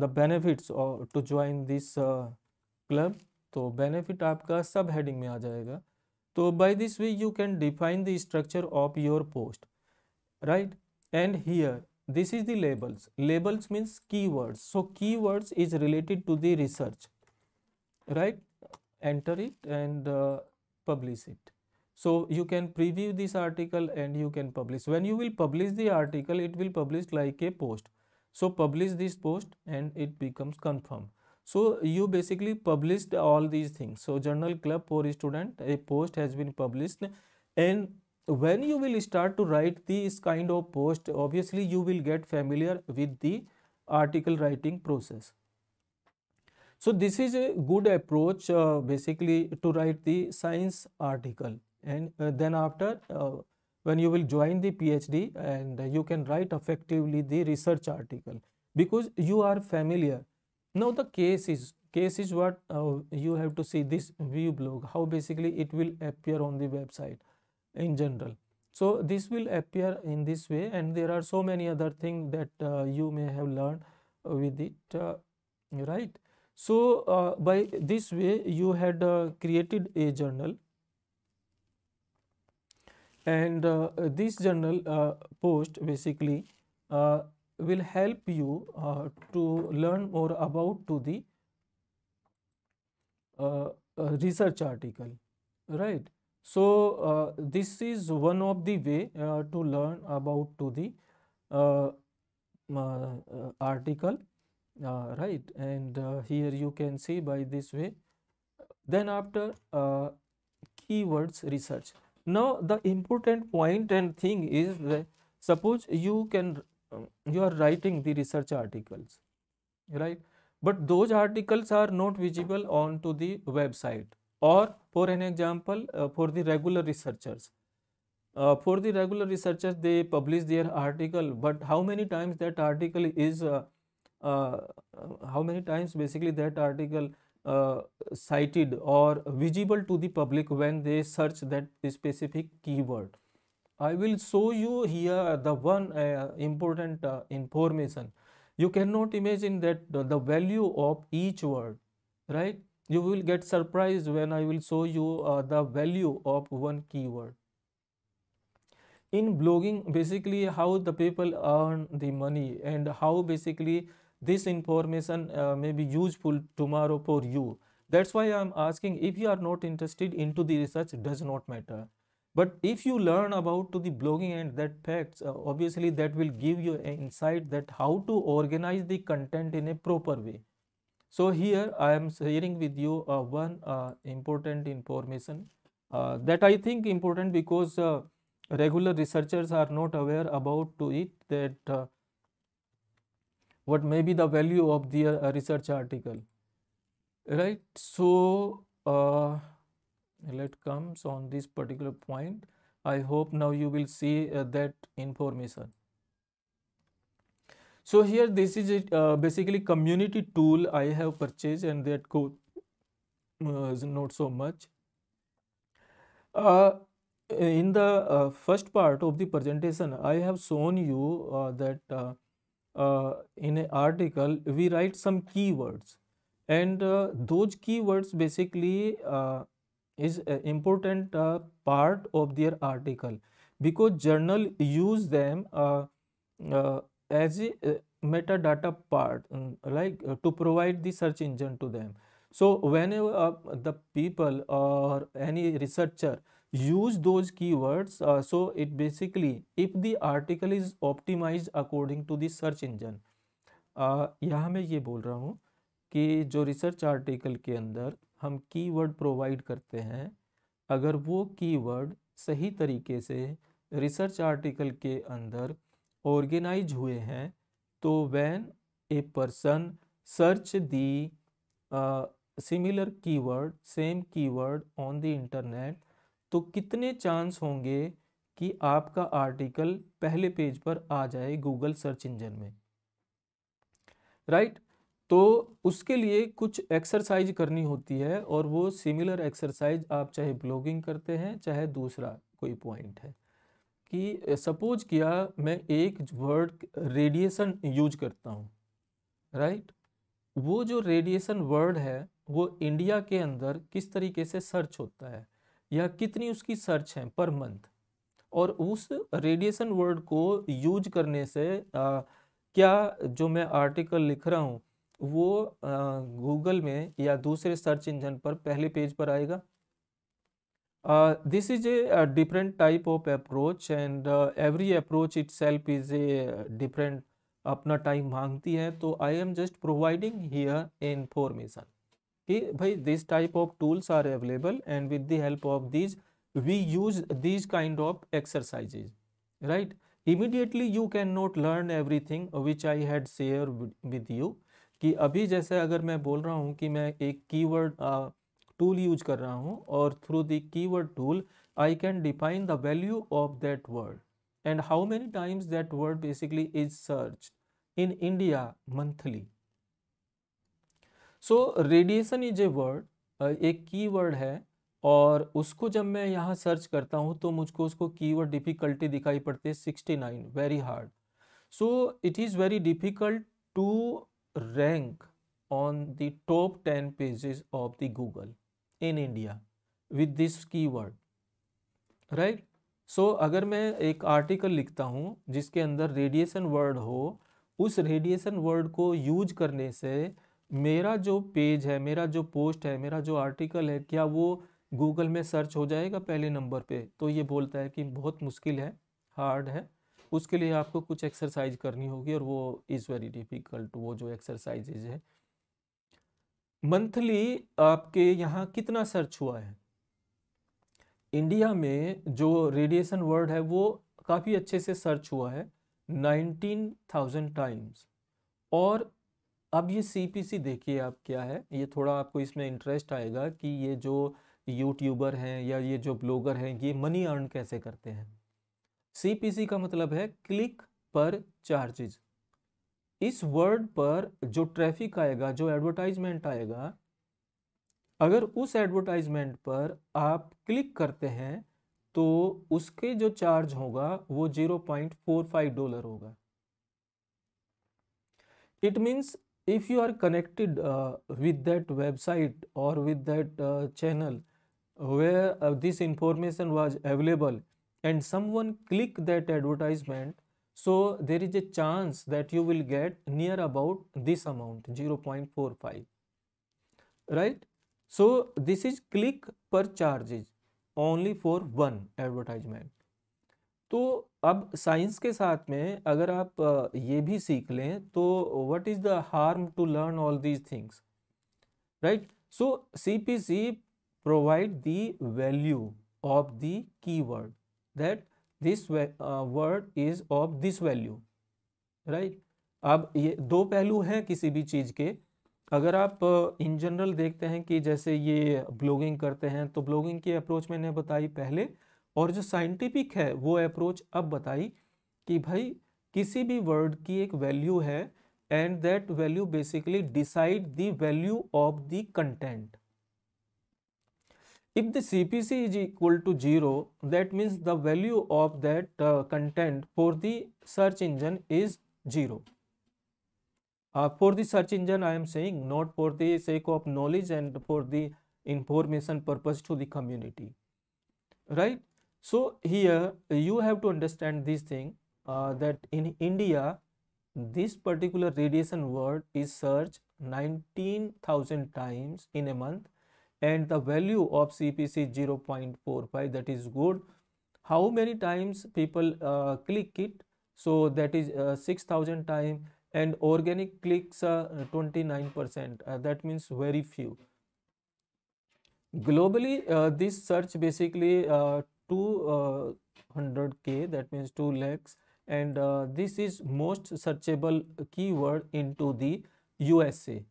the benefits to join this club तो बेनिफिट आपका सब हेडिंग में आ जाएगा So, by this way you can define the structure of your post, right? And here this is the labels. Labels means keywords. So, keywords is related to the research, right? Enter it and uh, publish it. So, you can preview this article and you can publish. When you will publish the article, it will publish like a post. So, publish this post and it becomes confirmed so you basically published all these things so journal club for student a post has been published and when you will start to write this kind of post obviously you will get familiar with the article writing process so this is a good approach uh, basically to write the science article and uh, then after uh, when you will join the phd and you can write effectively the research article because you are familiar now the case is case is what uh, you have to see this view blog how basically it will appear on the website in general so this will appear in this way and there are so many other things that uh, you may have learned uh, with it uh, right so uh, by this way you had uh, created a journal and uh, this journal uh, post basically uh, will help you uh, to learn more about to the uh, uh research article right so uh, this is one of the way uh, to learn about to the article right and here you can see by this way then after keywords research now the important point and thing is that suppose you can you are writing the research articles right but those articles are not visible on to the website or for an example uh, for the regular researchers uh, for the regular researchers they publish their article but how many times that article is uh, uh, how many times basically that article uh, cited or visible to the public when they search that specific keyword I will show you here the one uh, important uh, information. You cannot imagine that the, value of each word, right? You will get surprised when I will show you uh, the value of one keyword. In blogging, basically how the people earn the money and how basically this information uh, may be useful tomorrow for you. That's why I'm asking if you are not interested into the research does not matter but if you learn about to the blogging and that facts, uh, obviously that will give you an insight that how to organize the content in a proper way. So here I am sharing with you uh, one uh, important information uh, that I think important because uh, regular researchers are not aware about to it that uh, what may be the value of their research article, right? So let comes on this particular point i hope now you will see uh, that information so here this is uh, basically community tool i have purchased and that code uh, is not so much uh, in the uh, first part of the presentation i have shown you uh, that in an article we write some keywords and those keywords basically is an important uh, part of their article because journal use them uh, uh, as a metadata part like to provide the search engine to them so whenever the people or any researcher use those keywords so it basically if the article is optimized according to the search engine यहाँ मैं ये बोल रहा हूँ कि जो research article के अंदर हम कीवर्ड प्रोवाइड करते हैं अगर वो कीवर्ड सही तरीके से रिसर्च आर्टिकल के अंदर ऑर्गेनाइज हुए हैं तो when a person search the similar keyword same keyword on the internet तो कितने चांस होंगे कि आपका आर्टिकल पहले पेज पर आ जाए गूगल सर्च इंजन में राइट तो उसके लिए कुछ एक्सरसाइज करनी होती है और वो सिमिलर एक्सरसाइज आप चाहे ब्लॉगिंग करते हैं चाहे दूसरा कोई पॉइंट है कि सपोज किया मैं एक वर्ड रेडिएशन यूज करता हूँ राइट वो जो रेडिएशन वर्ड है वो इंडिया के अंदर किस तरीके से सर्च होता है या कितनी उसकी सर्च है पर मंथ और उस रेडिएशन वर्ड को यूज करने से आ, क्या जो मैं आर्टिकल लिख रहा हूँ वो गूगल में या दूसरे सर्च इंजन पर पहले पेज पर आएगा this is a different type of approach and every approach itself is a different अपना टाइम मांगती है तो I am just providing here information कि भाई this type of tools are available and with the help of this we use this kind of exercises right you can not learn everything which I had share with you कि अभी जैसे अगर मैं बोल रहा हूँ कि मैं एक कीवर्ड टूल यूज कर रहा हूँ और through the keyword tool I can define the value of that word and how many times that word basically is search in India monthly so radiation is a word एक की word है और उसको जब मैं यहाँ सर्च करता हूँ तो मुझको उसको कीवर्ड डिफ़िकल्टी दिखाई पड़ती है sixty nine very hard so it is very difficult to rank on the top 10 pages of the Google in India with this keyword right right? So so, अगर मैं एक आर्टिकल लिखता हूँ जिसके अंदर रेडिएशन वर्ड हो उस रेडिएशन वर्ड को यूज करने से मेरा जो पेज है मेरा जो पोस्ट है मेरा जो आर्टिकल है क्या वो गूगल में सर्च हो जाएगा पहले नंबर पे तो ये बोलता है कि बहुत मुश्किल है हार्ड है उसके लिए आपको कुछ एक्सरसाइज करनी होगी और वो इज़ वेरी डिफ़िकल्ट वो जो एक्सरसाइजेज है मंथली आपके यहाँ कितना सर्च हुआ है इंडिया में जो रेडिएशन वर्ड है वो काफ़ी अच्छे से सर्च हुआ है नाइनटीन थाउजेंड टाइम्स और अब ये सीपीसी देखिए आप क्या है ये थोड़ा आपको इसमें इंटरेस्ट आएगा कि ये जो यूट्यूबर हैं या ये जो ब्लॉगर हैं ये मनी अर्न कैसे करते हैं सीपीसी का मतलब है क्लिक पर चार्जेज इस वर्ड पर जो ट्रैफिक आएगा जो एडवर्टाइजमेंट आएगा अगर उस एडवर्टाइजमेंट पर आप क्लिक करते हैं तो उसके जो चार्ज होगा वो zero point four five dollar होगा it means if you are connected with that website और with that channel where this information was available and someone click that advertisement so there is a chance that you will get near about this amount 0.45 right so this is click per charges only for one advertisement तो अब science के साथ में अगर आप ये भी सीख लें तो what is the harm to learn all these things right so C P C provide the value of the keyword that this uh, word is of this value right अब ये दो पहलू हैं किसी भी चीज़ के अगर आप इन uh, जनरल देखते हैं कि जैसे ये ब्लॉगिंग करते हैं तो ब्लॉगिंग की अप्रोच मैंने बताई पहले और जो साइंटिफिक है वो अप्रोच अब बताई कि भाई किसी भी वर्ड की एक वैल्यू है and that value basically decide the value of the content If the CPC is equal to 0, that means the value of that uh, content for the search engine is 0. Uh, for the search engine, I am saying not for the sake of knowledge and for the information purpose to the community, right? So here you have to understand this thing uh, that in India, this particular radiation word is searched 19,000 times in a month and the value of CPC 0.45 that is good. How many times people uh, click it? So that is uh, 6000 time and organic clicks are 29%. Uh, uh, that means very few. Globally, uh, this search basically 200k uh, that means 2 lakhs and this is most searchable keyword into the USA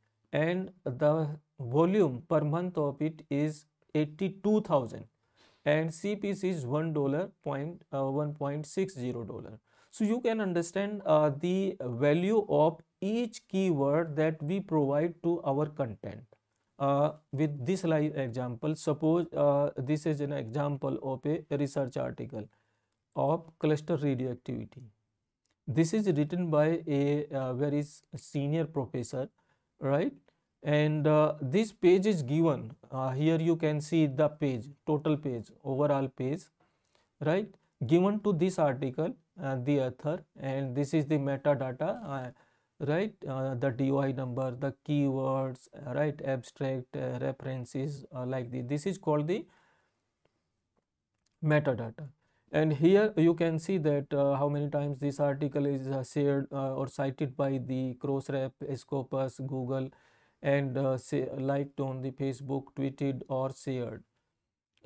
and the volume per month of it is 82,000 and CPC is one dollar uh, one point six zero dollar. So you can understand uh, the value of each keyword that we provide to our content. Uh, with this live example, suppose uh, this is an example of a research article of cluster radioactivity. This is written by a uh, very senior professor, right? and uh, this page is given uh, here you can see the page total page overall page right given to this article uh, the author and this is the metadata uh, right uh, the doi number the keywords uh, right abstract references like this this is called the metadata and here you can see that uh, how many times this article is uh, shared uh, or cited by the crossref, Scopus, Google and uh, say, liked on the Facebook, tweeted or shared.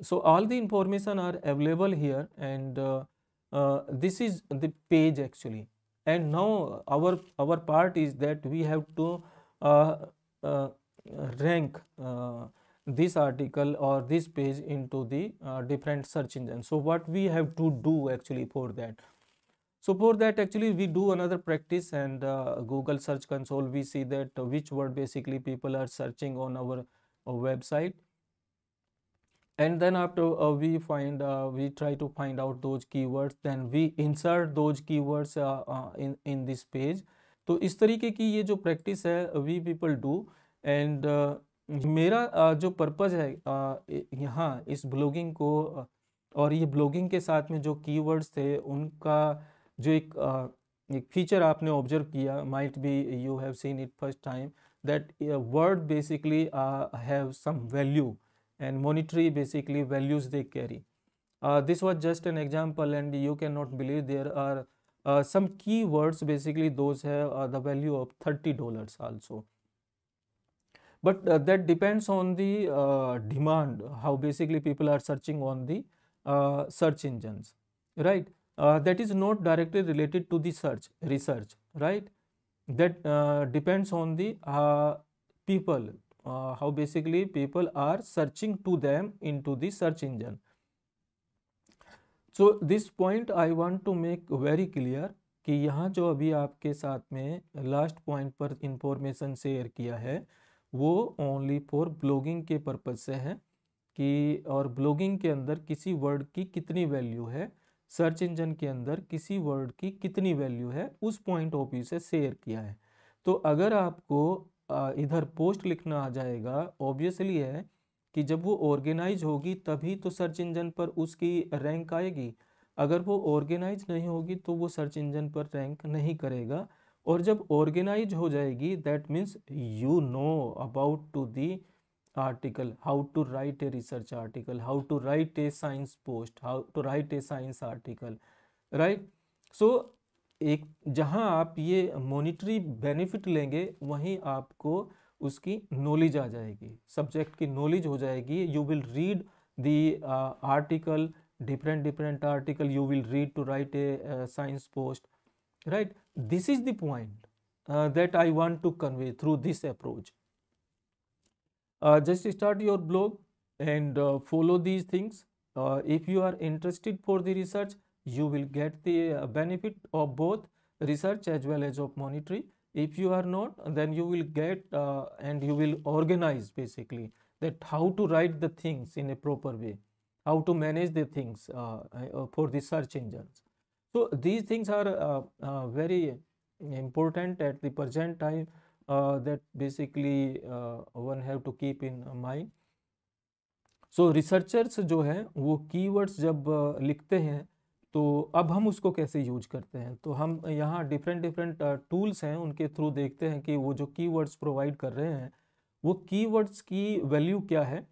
So all the information are available here and uh, uh, this is the page actually. And now our, our part is that we have to uh, uh, rank uh, this article or this page into the different search engine. So what we have to do actually for that So for that actually we do another practice and uh, Google search console we see that which word basically people are searching on our, uh, website and then after uh, we find uh, we try to find out those keywords then we insert those keywords uh, uh, in, in this page. तो इस तरीके की ये जो practice है we people do and मेरा जो purpose है यहाँ इस ब्लॉगिंग को और ये ब्लॉगिंग के साथ में जो कीवर्ड्स थे उनका जो एक एक फीचर आपने ऑब्जर्व किया might be you have seen it first time that word basically have some value and monetary basically values they carry this was just an example and you can not believe there are some की keyword basically those है the value of thirty dollars also but that depends on the demand how basically people are searching on the search engines right uh, that is not directly related to the search research right that uh, depends on the uh, people uh, how basically people are searching to them into the search engine so this point i want to make very clear कि यहाँ जो अभी आपके साथ में last point पर information share किया है वो ओनली फॉर ब्लॉगिंग के पर्पज से है कि और ब्लॉगिंग के अंदर किसी वर्ड की कितनी वैल्यू है सर्च इंजन के अंदर किसी वर्ड की कितनी वैल्यू है उस पॉइंट ऑफ व्यू से शेयर किया है तो अगर आपको इधर पोस्ट लिखना आ जाएगा ऑब्वियसली है कि जब वो ऑर्गेनाइज होगी तभी तो सर्च इंजन पर उसकी रैंक आएगी अगर वो ऑर्गेनाइज नहीं होगी तो वो सर्च इंजन पर रैंक नहीं करेगा और जब ऑर्गेनाइज हो जाएगी that means you know about to the article how to write a research article how to write a science post how to write a science article right so एक जहां आप ये मॉनिटरी बेनिफिट लेंगे वहीं आपको उसकी नॉलेज आ जाएगी subject की नॉलेज हो जाएगी you will read the article different different article you will read to write a science post right this is the point that I want to convey through this approach uh, just start your blog and uh, follow these things uh, if you are interested for the research you will get the uh, benefit of both research as well as of monetary if you are not then you will get uh, and you will organize basically that how to write the things in a proper way how to manage the things uh, for the search engines so these things are very important at the present time uh, that basically uh, one have to keep in mind. So so, researchers जो है वो keywords जब uh, लिखते हैं तो अब हम उसको कैसे यूज करते हैं तो हम यहाँ डिफरेंट डिफरेंट टूल्स हैं उनके थ्रू देखते हैं कि वो जो कीवर्ड्स प्रोवाइड कर रहे हैं वो कीवर्ड्स की वैल्यू क्या है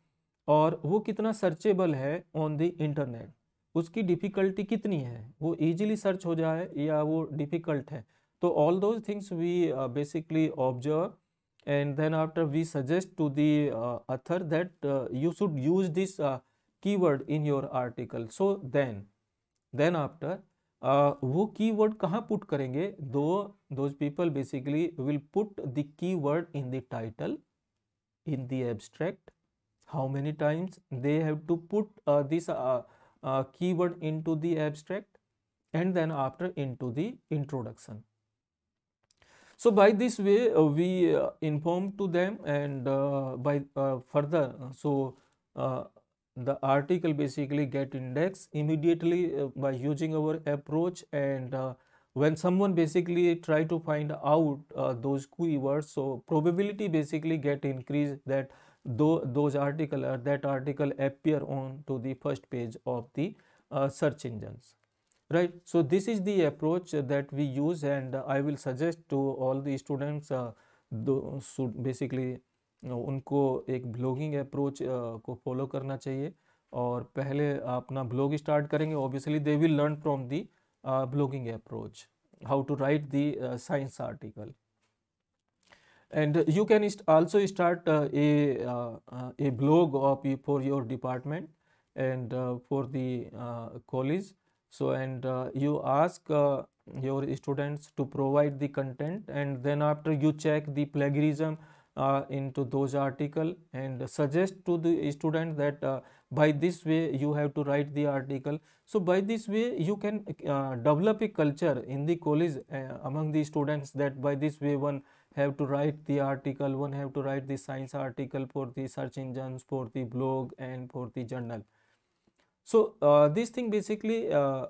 और वो कितना सर्चेबल है ऑन द इंटरनेट उसकी डिफ़िकल्टी कितनी है वो ईजिली सर्च हो जाए या वो डिफ़िकल्ट है तो all those things we basically observe and then after we suggest to the author that you should use this keyword in your article so then then after वो keyword कहाँ put करेंगे दो those people basically will put the keyword in the title in the abstract how many times they have to put this keyword in to the abstract and then after in to the introduction So by this way uh, we uh, inform to them and uh, by further so the article basically get indexed immediately by using our approach and when someone basically try to find out uh, those keywords so probability basically get increased that though those article or that article appear on to the first page of the uh, search engines right so this is the approach that we use and i will suggest to all the students uh, should basically उनको एक blogging approach को follow करना चाहिए और पहले अपना blog start करेंगे obviously they will learn from the blogging approach how to write the uh, science article and you can also start uh, a uh, a blog of for your department and for the college so and uh, you ask uh, your students to provide the content and then after you check the plagiarism uh, into those article and suggest to the student that uh, by this way you have to write the article so by this way you can uh, develop a culture in the college uh, among the students that by this way one have to write the article one have to write the science article for the search engines for the blog and for the journal so, uh, this thing basically uh,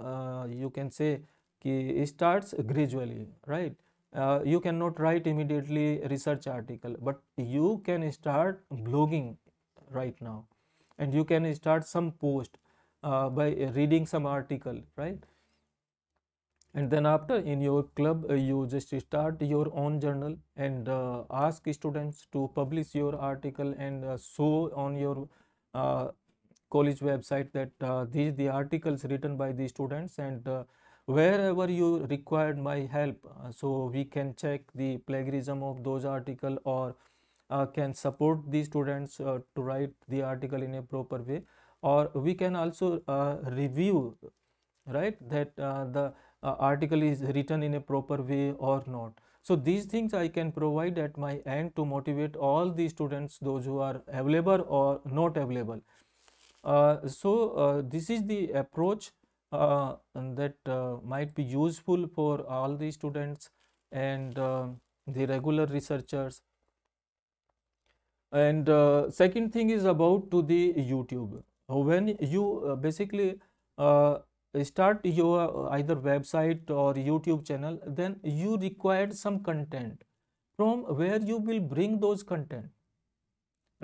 uh, you can say ki starts gradually right. you cannot write immediately research article, but you can start blogging right now and you can start some post uh, by reading some article right and then after in your club uh, you just start your own journal and uh, ask students to publish your article and show on your college website that uh, these the articles written by the students and uh, wherever you required my help uh, so we can check the plagiarism of those article or uh, can support the students uh, to write the article in a proper way or we can also review right that the article is written in a proper way or not so these things I can provide at my end to motivate all the students, those who are available or not available. Uh, so, uh, this is the approach uh, that might be useful for all the students and the regular researchers and uh, second thing is about to the youtube when you basically uh, start your either website or youtube channel then you require some content from where you will bring those content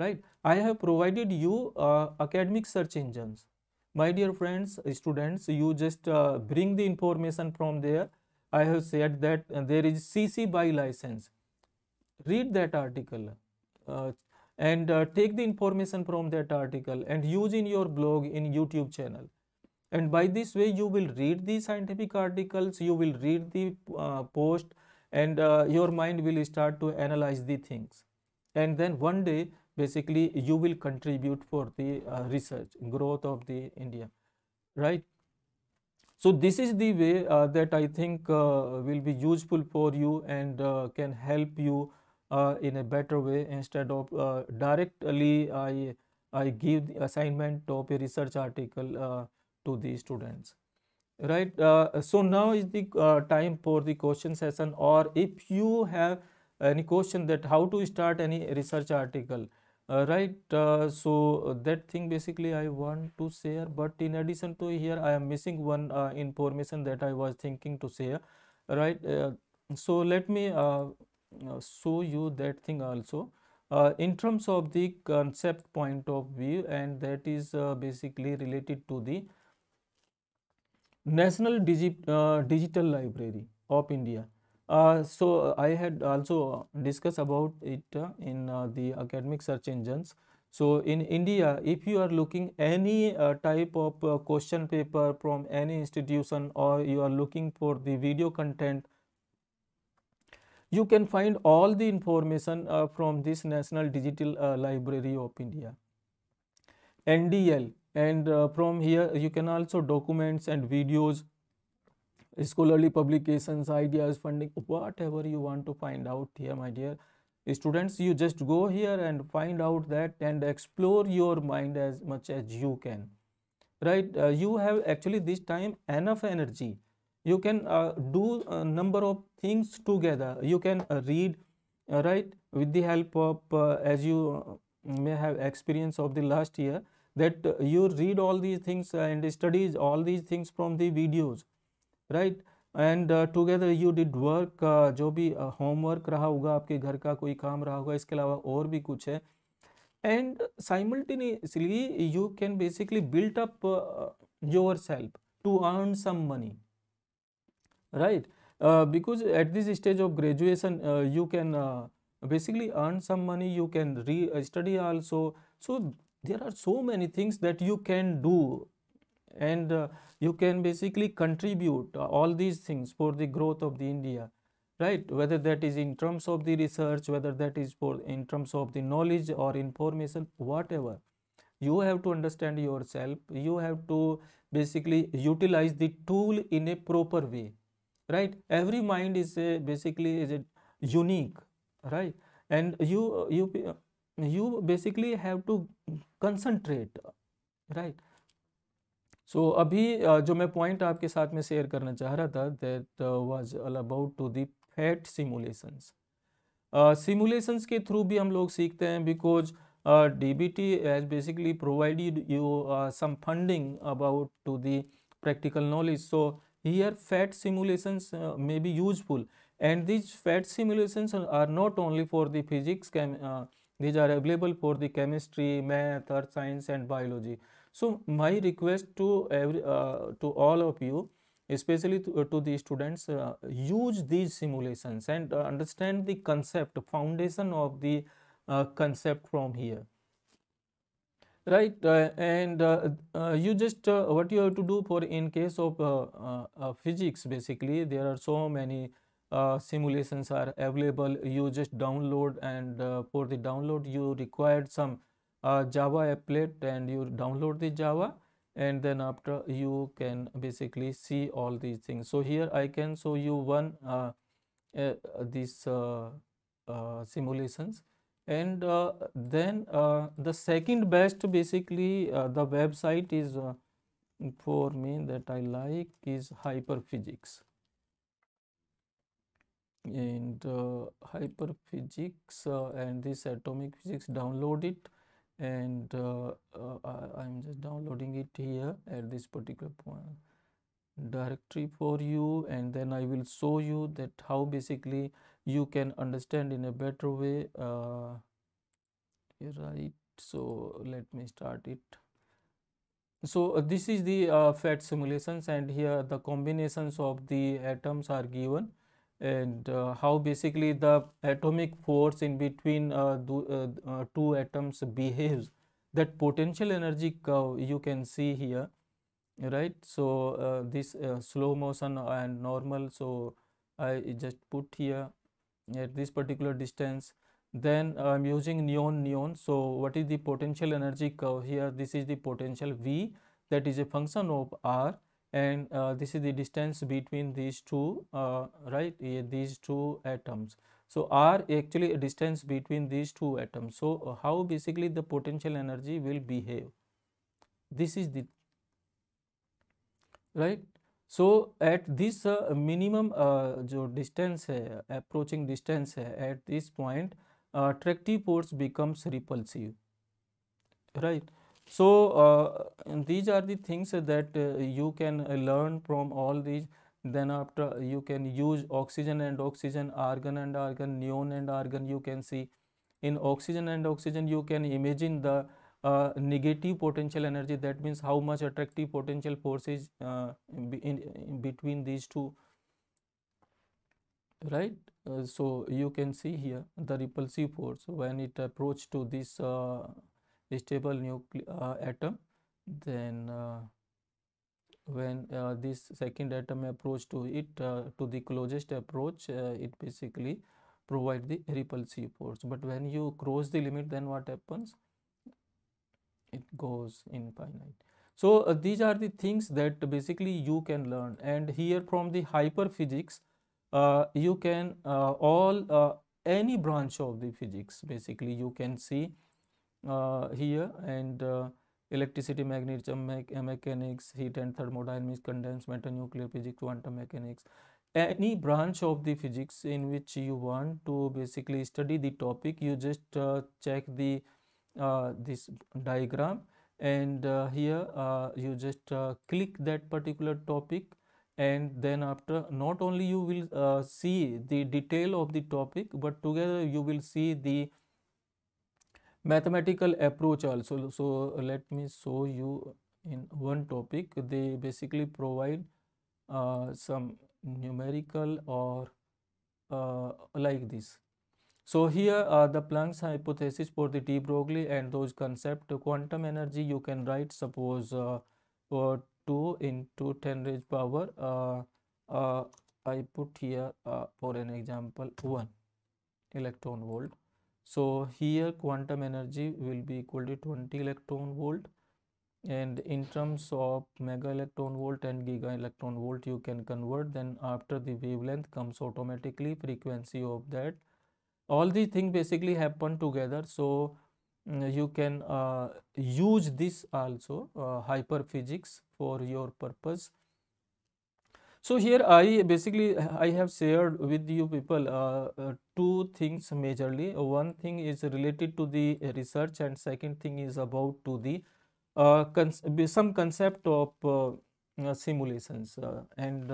right i have provided you uh, academic search engines my dear friends uh, students you just uh, bring the information from there i have said that uh, there is cc by license read that article uh, and uh, take the information from that article and use in your blog in youtube channel and by this way you will read the scientific articles you will read the post and your mind will start to analyze the things and then one day basically you will contribute for the uh, research growth of the India, right? So this is the way uh, that I think uh, will be useful for you and uh, can help you uh, in a better way instead of uh, directly I, I give the assignment of a research article to the students right uh, so now is the uh, time for the question session or if you have any question that how to start any research article uh, right uh, so uh, that thing basically i want to share but in addition to here i am missing one uh, information that i was thinking to share right uh, so let me uh, show you that thing also in terms of the concept point of view and that is basically related to the national Digi digital library of india uh, so uh, I had also discussed about it uh, in uh, the academic search engines. So in India, if you are looking any uh, type of question paper from any institution or you are looking for the video content, you can find all the information from this National Digital Library of India, NDL. And from here, you can also documents and videos scholarly publications, ideas, funding, whatever you want to find out here, my dear students. You just go here and find out that and explore your mind as much as you can. Right? Uh, you have actually this time enough energy. You can uh, do a number of things together. You can uh, read, uh, right, with the help of, uh, as you uh, may have experience of the last year, that you read all these things and studies all these things from the videos right and together you did work जो भी homework uh, रहा होगा आपके घर का कोई काम रहा होगा इसके अलावा और भी कुछ है and simultaneously you can basically built up योर सेल्फ to earn some money right because at this stage of graduation you can basically earn some money you can restudy also so there are so many things that you can do and uh, you can basically contribute uh, all these things for the growth of the India right whether that is in terms of the research whether that is for in terms of the knowledge or information whatever you have to understand yourself you have to basically utilize the tool in a proper way right every mind is a, uh, basically is a uh, unique right and you you you basically have to concentrate right so so, अभी जो मैं point आपके साथ में share करना चाह रहा था that was all about to the PhET simulations simulations के थ्रू भी हम लोग सीखते हैं because D B T as basically provided you some funding about to the practical knowledge so here PhET simulations may be useful and these PhET simulations are not only for the physics these are available for the chemistry math earth science and biology so my request to every uh, to all of you especially to, uh, to the students uh, use these simulations and uh, understand the concept foundation of the uh, concept from here right uh, and you just what you have to do for in case of physics basically there are so many simulations are available you just download and for the download you required some java applet and you download the java and then after you can basically see all these things so here i can show you one uh, uh, these uh, uh, simulations and uh, then the second best basically the website is for me that i like is hyperphysics and hyperphysics and this atomic physics download it and uh, uh, I, am just downloading it here at this particular point directory for you and then I will show you that how basically you can understand in a better way uh, right so let me start it so uh, this is the uh, fat simulations and here the combinations of the atoms are given and uh, how basically the atomic force in between uh, do, uh, uh two atoms behaves that potential energy curve you can see here right so uh, this uh, slow motion and normal so i just put here at this particular distance then i'm using neon neon so what is the potential energy curve here this is the potential v that is a function of r and uh, this is the distance between these two uh, right eh, these two atoms so r actually a distance between these two atoms so uh, how basically the potential energy will behave this is the right so at this uh, minimum जो uh, distance है approaching distance है at this point uh, attractive force becomes repulsive right so, uh, these are the things that uh, you can uh, learn from all these then after you can use oxygen and oxygen argon and argon neon and argon you can see in oxygen and oxygen you can imagine the uh, negative potential energy that means how much attractive potential force is uh, in, in, between these two right uh, so you can see here the repulsive force when it approach to this stable nucleus uh, atom then uh, when uh, this second atom approach to it uh, to the closest approach uh, it basically provide the repulsive force but when you cross the limit then what happens it goes infinite so uh, these are the things that basically you can learn and here from the hyperphysics you can all any branch of the physics basically you can see uh, here and uh, electricity magnetism me uh, mechanics heat and thermodynamics condensed matter nuclear physics quantum mechanics any branch of the physics in which you want to basically study the topic you just uh, check the uh, this diagram and uh, here you just click that particular topic and then after not only you will see the detail of the topic but together you will see the mathematical approach also so let me show you in one topic they basically provide uh, some numerical or uh, like this so here are the Planck's hypothesis for the de Broglie and those concept quantum energy you can write suppose uh, 2 into 10 raised power uh, uh, I put here uh, for an example 1 electron volt so here quantum energy will be equal to 20 electron volt and in terms of mega electron volt and giga electron volt you can convert then after the wavelength comes automatically frequency of that all these things basically happen together so mm, you can uh, use this also uh, physics for your purpose so here I basically I have shared with you people uh, uh, two things majorly. One thing is related to the research and second thing is about to the uh, con some concept of uh, uh simulations uh, and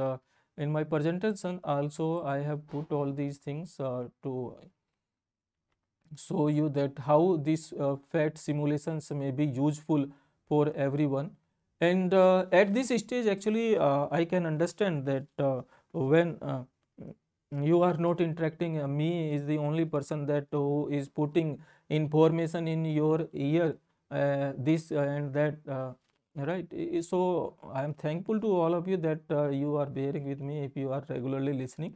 in my presentation also I have put all these things to show you that how these fat simulations may be useful for everyone and uh, at this stage actually uh, I can understand that uh, when uh, you are not interacting, uh, me is the only person that uh, who is putting information in your ear, this and that, right. So, I am thankful to all of you that you are bearing with me if you are regularly listening.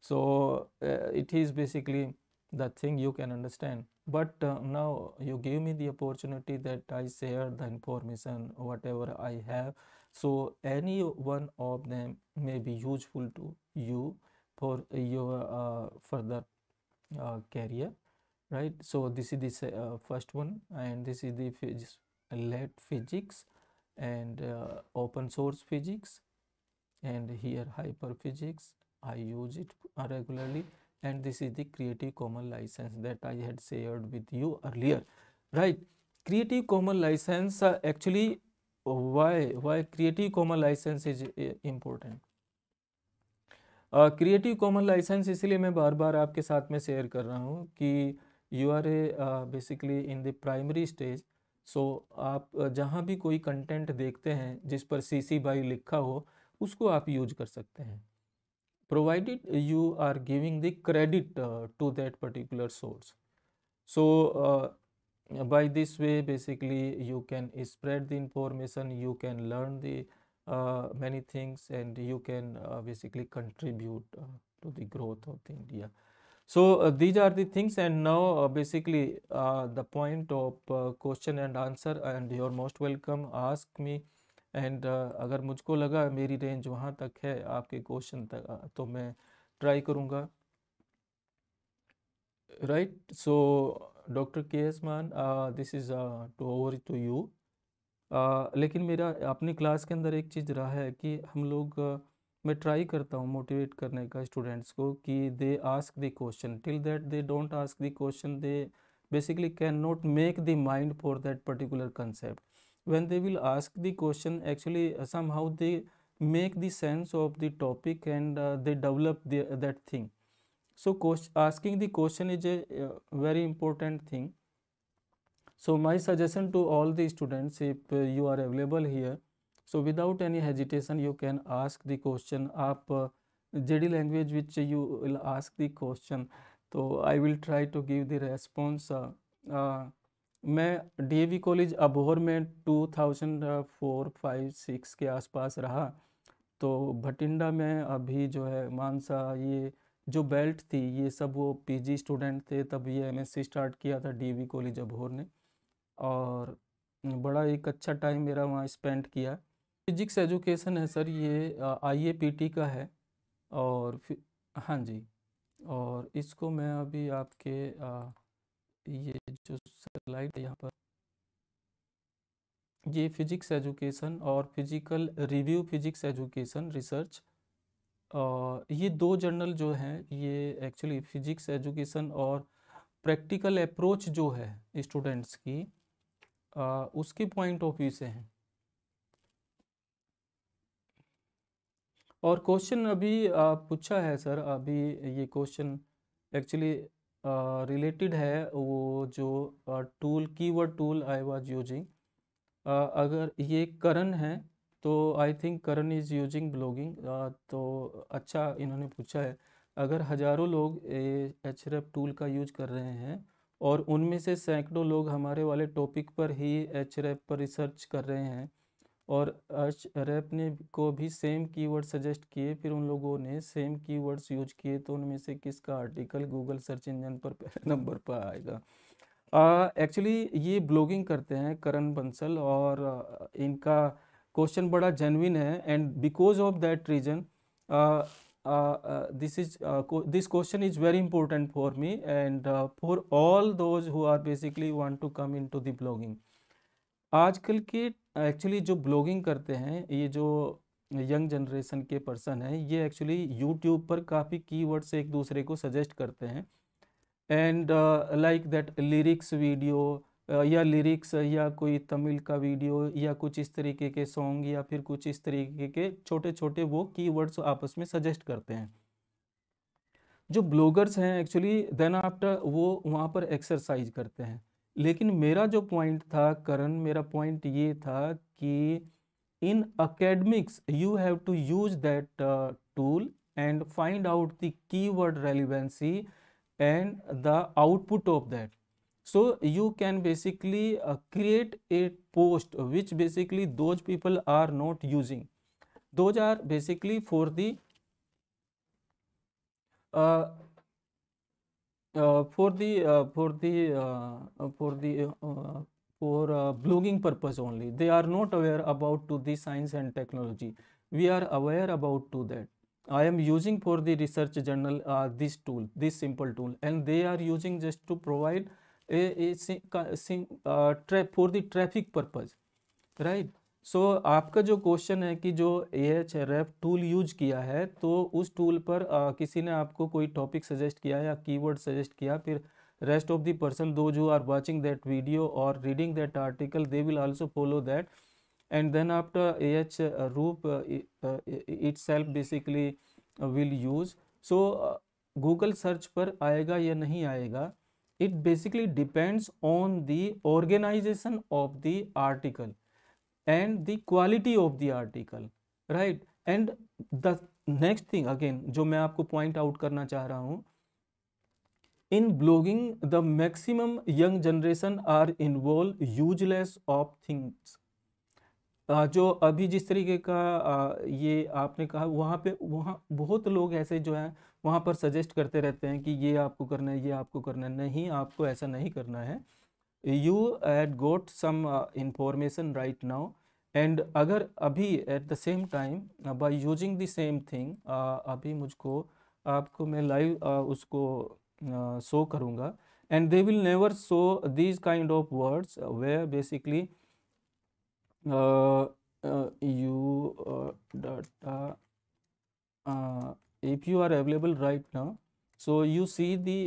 So, it is basically the thing you can understand but uh, now you give me the opportunity that i share the information whatever i have so any one of them may be useful to you for your uh, further uh, career right so this is the uh, first one and this is the phys lead physics and uh, open source physics and here hyper physics i use it regularly and this is the creative common license that i had shared with you earlier right creative common license uh, actually why why creative common license is uh, important creative common license इसलिए मैं बार बार आपके साथ में share कर रहा हूँ कि you are a basically in the primary stage so आप जहाँ भी कोई कंटेंट देखते हैं जिस पर सी सी बाई लिखा हो उसको आप यूज कर सकते हैं provided you are giving the credit uh, to that particular source. So, uh, by this way basically you can spread the information, you can learn the uh, many things and you can uh, basically contribute uh, to the growth of the India. So, uh, these are the things and now basically the point of question and answer and you're most welcome ask me and अगर मुझको लगा मेरी range वहाँ तक है आपके question तक तो मैं ट्राई करूँगा right so doctor K S Mann this is to over to you लेकिन मेरा अपनी क्लास के अंदर एक चीज़ रहा है कि हम लोग uh, मैं ट्राई करता हूँ मोटिवेट करने का स्टूडेंट्स को कि they ask the question till that they don't ask the question they basically can not make the mind for that particular concept when they will ask the question actually uh, somehow they make the sense of the topic and uh, they develop the, uh, that thing so asking the question is a uh, very important thing so my suggestion to all the students if uh, you are available here so without any hesitation you can ask the question up JD language which you will ask the question so I will try to give the response uh, uh, मैं DAV college Abohar में 2004 5 6 के आसपास रहा तो भटिंडा में अभी जो है मानसा ये जो बेल्ट थी ये सब वो पीजी स्टूडेंट थे तब ये एम स्टार्ट किया था डीवी कॉलेज अबोहर ने और बड़ा एक अच्छा टाइम मेरा वहाँ स्पेंड किया फिजिक्स एजुकेशन है सर ये आईएपीटी का है और हाँ जी और इसको मैं अभी आपके आ, ये जो स्लाइड है यहाँ पर ये फिजिक्स एजुकेशन और physical review physics education research ये दो जर्नल जो हैं ये एक्चुअली फिजिक्स एजुकेशन और प्रैक्टिकल अप्रोच जो है स्टूडेंट्स की आ, उसके पॉइंट ऑफ व्यू से हैं और क्वेश्चन अभी पूछा है सर अभी ये क्वेश्चन एक्चुअली रिलेटेड है वो जो tool keyword tool I was using अगर ये करण है तो I think Karan is using blogging तो अच्छा इन्होंने पूछा है अगर हज़ारों लोग एच टूल का यूज कर रहे हैं और उनमें से सैकड़ों लोग हमारे वाले टॉपिक पर ही एच पर रिसर्च कर रहे हैं और अर्च रैप ने को भी सेम कीवर्ड सजेस्ट किए फिर उन लोगों ने सेम कीवर्ड्स यूज किए तो उनमें से किसका आर्टिकल गूगल सर्च इंजन पर पहले नंबर पर आएगा एक्चुअली uh, ये ब्लॉगिंग करते हैं करण बंसल और uh, इनका क्वेश्चन बड़ा जेनविन है and because of that reason this is this question is very important for me and for all those who are basically want to come into the blogging आजकल के actually जो blogging करते हैं ये जो young generation के person हैं ये एक्चुअली यूट्यूब पर काफ़ी वर्ड्स एक दूसरे को सजेस्ट करते हैं and like that lyrics video या लिरिक्स या कोई तमिल का वीडियो या कुछ इस तरीके के सॉन्ग या फिर कुछ इस तरीके के छोटे छोटे वो कीवर्ड्स आपस में सजेस्ट करते हैं जो ब्लॉगर्स हैं एक्चुअली देन आफ्टर वो वहाँ पर एक्सरसाइज करते हैं लेकिन मेरा जो पॉइंट था करण मेरा पॉइंट ये था कि in academics you have to use that tool and find out the keyword relevancy and the output of that so you can basically create a post which basically those people are not using those are basically for the Uh, for the uh, for the uh, uh, for the uh, for uh, blogging purpose only they are not aware about to the science and technology we are aware about to that i am using for the research journal uh, this tool this simple tool and they are using just to provide a, a, a, uh, a for the traffic purpose right so so, आपका जो question है कि जो ए एच रेफ tool use किया है तो उस टूल पर आ, किसी ने आपको कोई टॉपिक सजेस्ट किया या कीवर्ड सजेस्ट किया फिर रेस्ट ऑफ द पर्सन दो जो आर वाचिंग दैट वीडियो और reading that article they will also follow that and then after ए एच रूप itself basically will use so Google search पर आएगा या नहीं आएगा it basically depends on the organization of the article and the quality of the article right and the next thing again जो मैं आपको पॉइंट आउट करना चाह रहा हूं in blogging the maximum young generation are involve useless of things जो अभी जिस तरीके का ये आपने कहा वहाँ पे वहाँ बहुत लोग ऐसे जो हैं वहाँ पर सजेस्ट करते रहते हैं कि ये आपको करना है ये आपको करना है नहीं आपको ऐसा नहीं करना है you had got some information right now and अगर अभी at the same time by using the same thing अभी मुझको आपको मैं लाइव uh, उसको शो uh, करूँगा and they will never show these kind of words way basically you data if you are available right ना so you see the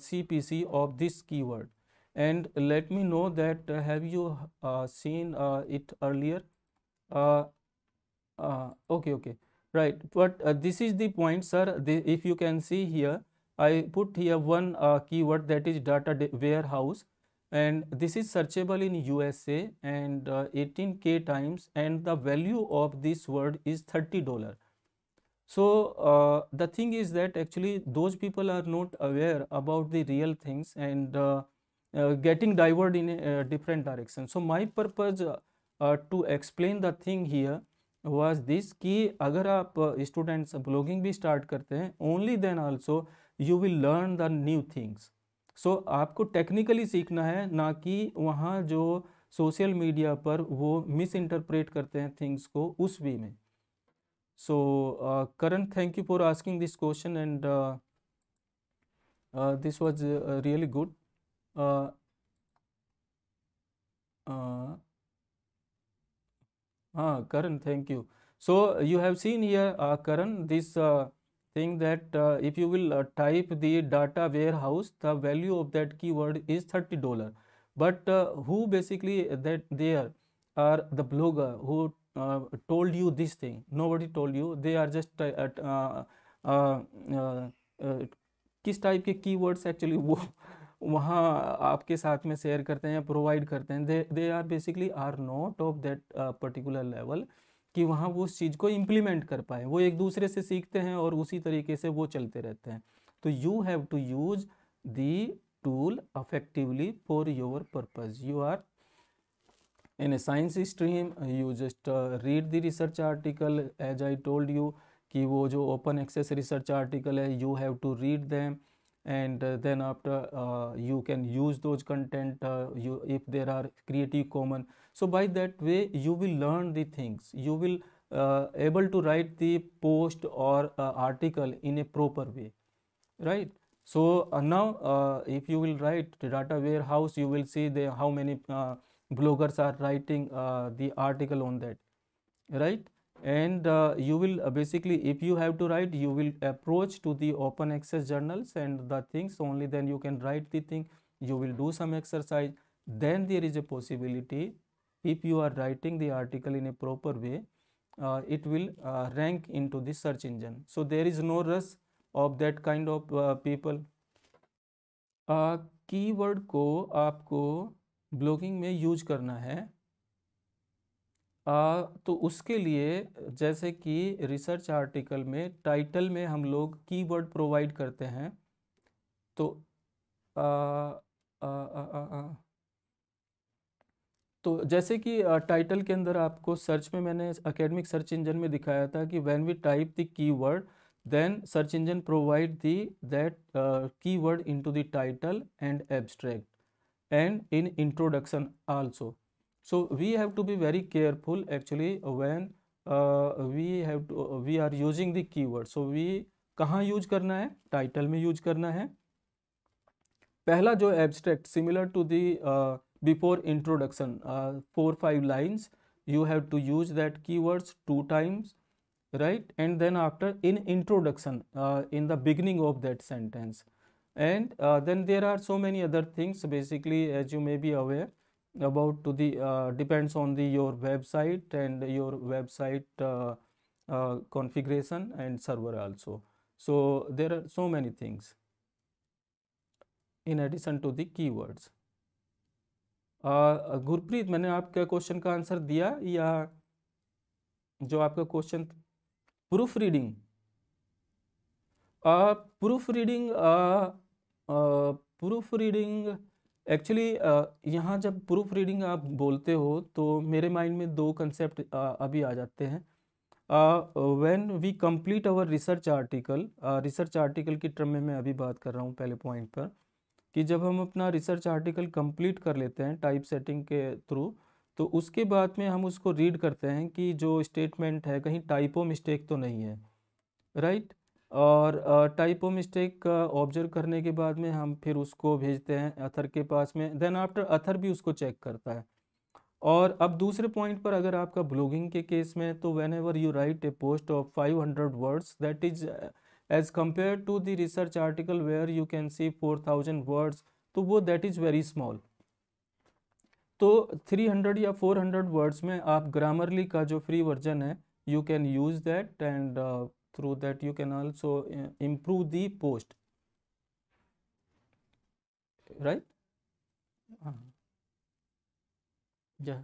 C P C of this keyword and let me know that uh, have you uh, seen uh, it earlier uh, uh, okay okay right but uh, this is the point sir the, if you can see here i put here one keyword that is data warehouse and this is searchable in usa and 18k times and the value of this word is 30 dollar so uh, the thing is that actually those people are not aware about the real things and uh, Uh, getting diverted in a, a uh, different direction so my purpose uh, to explain the thing here was this कि अगर आप students blogging भी start करते हैं only then also you will learn the new things so आपको technically सीखना है ना कि वहाँ जो सोशल मीडिया पर वो मिस इंटरप्रेट करते हैं थिंग्स को उस वे में so Karan thank you for asking this question and this was really good uh, uh, Karan, thank you. So you have seen here, uh, Karan, this uh, thing that uh, if you will uh, type the data warehouse, the value of that keyword is thirty dollar. But uh, who basically that there are the blogger who uh, told you this thing? Nobody told you. They are just uh, uh, uh, uh, uh, किस type के keywords actually वो वहाँ आपके साथ में share करते हैं provide करते हैं they they are basically are not of that particular level कि वहाँ वो उस चीज़ को इम्प्लीमेंट कर पाए वो एक दूसरे से सीखते हैं और उसी तरीके से वो चलते रहते हैं तो you have to use the tool effectively for your purpose you are in a science stream you just read the research article as I told you कि वो जो ओपन एक्सेस रिसर्च आर्टिकल है you have to read them and uh, then after uh, you can use those content uh, you if there are creative common so by that way you will learn the things you will able to write the post or article in a proper way right so uh, now uh, if you will write data warehouse, you will see the how many uh, bloggers are writing the article on that, right? and uh, you will uh, basically if you have to write you will approach to the open access journals and the things only then you can write the thing you will do some exercise then there is a possibility if you are writing the article in a proper way uh, it will uh, rank into the search engine so there is no rush of that kind of uh, people uh, keyword ko aapko blogging mein use karna hai आ, तो उसके लिए जैसे कि research article में title में हम लोग कीवर्ड प्रोवाइड करते हैं तो आ, आ, आ, आ, आ, तो जैसे कि टाइटल के अंदर आपको सर्च में मैंने एकेडमिक सर्च इंजन में दिखाया था कि when we type the keyword then search engine provide the that keyword into the title and abstract and in introduction also so we have to be very careful actually when uh, we have to, uh, we are using the keyword so we कहाँ use करना है title में use करना है पहला जो abstract similar to the before introduction four five lines you have to use that keywords two times right and then after in introduction uh, in the beginning of that sentence and uh, then there are so many other things basically as you may be aware about to the uh, depends on the your website and your website uh, uh, configuration and server also so there are so many things in addition to the keywords uh, gurpreet maine aapke question ka answer diya ya jo aapka question proof reading uh proof reading uh, uh proof reading uh, actually यहाँ जब proof reading आप बोलते हो तो मेरे mind में दो concept अभी आ जाते हैं when we complete our research article research article की ट्रम में मैं अभी बात कर रहा हूँ पहले पॉइंट पर कि जब हम अपना रिसर्च आर्टिकल कंप्लीट कर लेते हैं टाइप सेटिंग के थ्रू तो उसके बाद में हम उसको रीड करते हैं कि जो स्टेटमेंट है कहीं टाइपो मिस्टेक तो नहीं है राइट right? और टाइपो मिस्टेक ऑब्जर्व करने के बाद में हम फिर उसको भेजते हैं अथर के पास में देन आफ्टर अथर भी उसको चेक करता है और अब दूसरे पॉइंट पर अगर आपका ब्लॉगिंग के केस में तो whenever you write a post of 500 words that is as compare to the research article where you can see 4000 words तो वो दैट इज़ वेरी स्मॉल तो 300 या 400 वर्ड्स में आप ग्रामरली का जो फ्री वर्जन है you can use that and through that you can also uh, improve the post right uh, yeah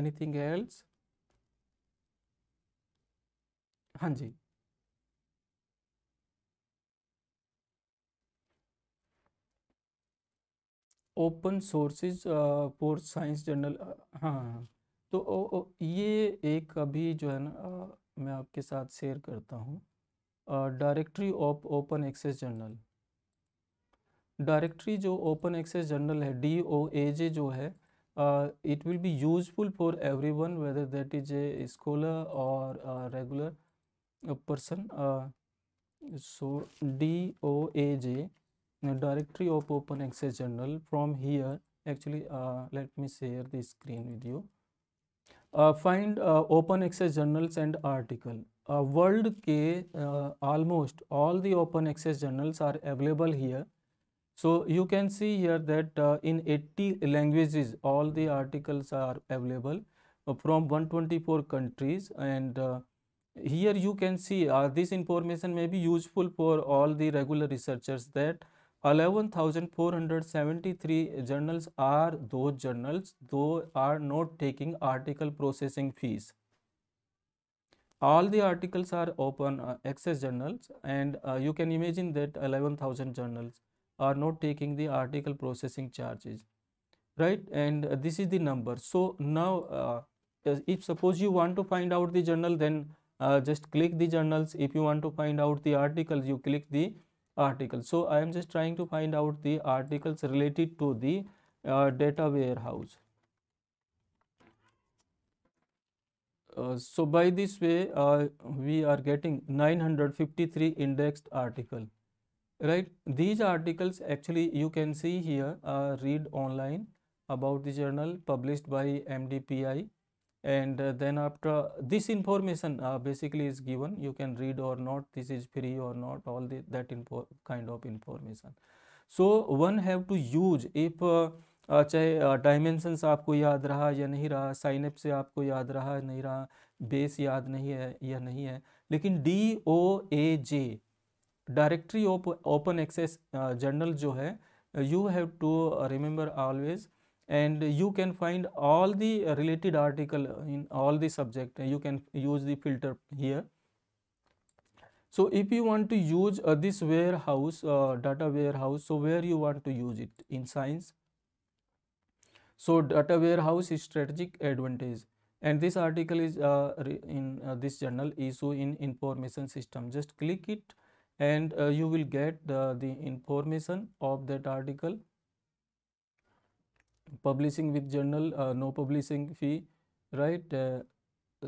anything else हाँ जी open sources for science journal हाँ तो ओ, ओ, ये एक अभी जो है ना मैं आपके साथ शेयर करता हूँ directory of open access journal directory जो ओपन एक्सेस जर्नल है डी ओ ए जे जो है it will be useful for everyone whether that is a scholar और regular person O A J directory of open access journal from here actually let me share the screen with you Uh, find uh, open access journals and article. Uh, world K almost all the open access journals are available here. So you can see here that in 80 languages all the articles are available from 124 countries and here you can see uh, this information may be useful for all the regular researchers that 11,473 journals are those journals though are not taking article processing fees. All the articles are open uh, access journals and uh, you can imagine that 11,000 journals are not taking the article processing charges right and uh, this is the number so now uh, if suppose you want to find out the journal then uh, just click the journals if you want to find out the articles you click the article so i am just trying to find out the articles related to the uh, data warehouse uh, so by this way uh, we are getting 953 indexed article right these articles actually you can see here uh, read online about the journal published by mdpi and uh, then after this information uh, basically is given you can read or not this is free or not all the, that info kind of information. So one have to use if चाहे dimensions आपको याद रहा या नहीं रहा sign up से आपको याद रहा नहीं रहा बेस याद नहीं है या नहीं है लेकिन D O A J directory of open access journal जो है you have to remember always and you can find all the related article in all the subject you can use the filter here. So, if you want to use uh, this warehouse uh, data warehouse, so where you want to use it in science? So, data warehouse strategic advantage and this article is uh, in uh, this journal issue in information system just click it and uh, you will get uh, the information of that article publishing with journal uh, no publishing fee right uh,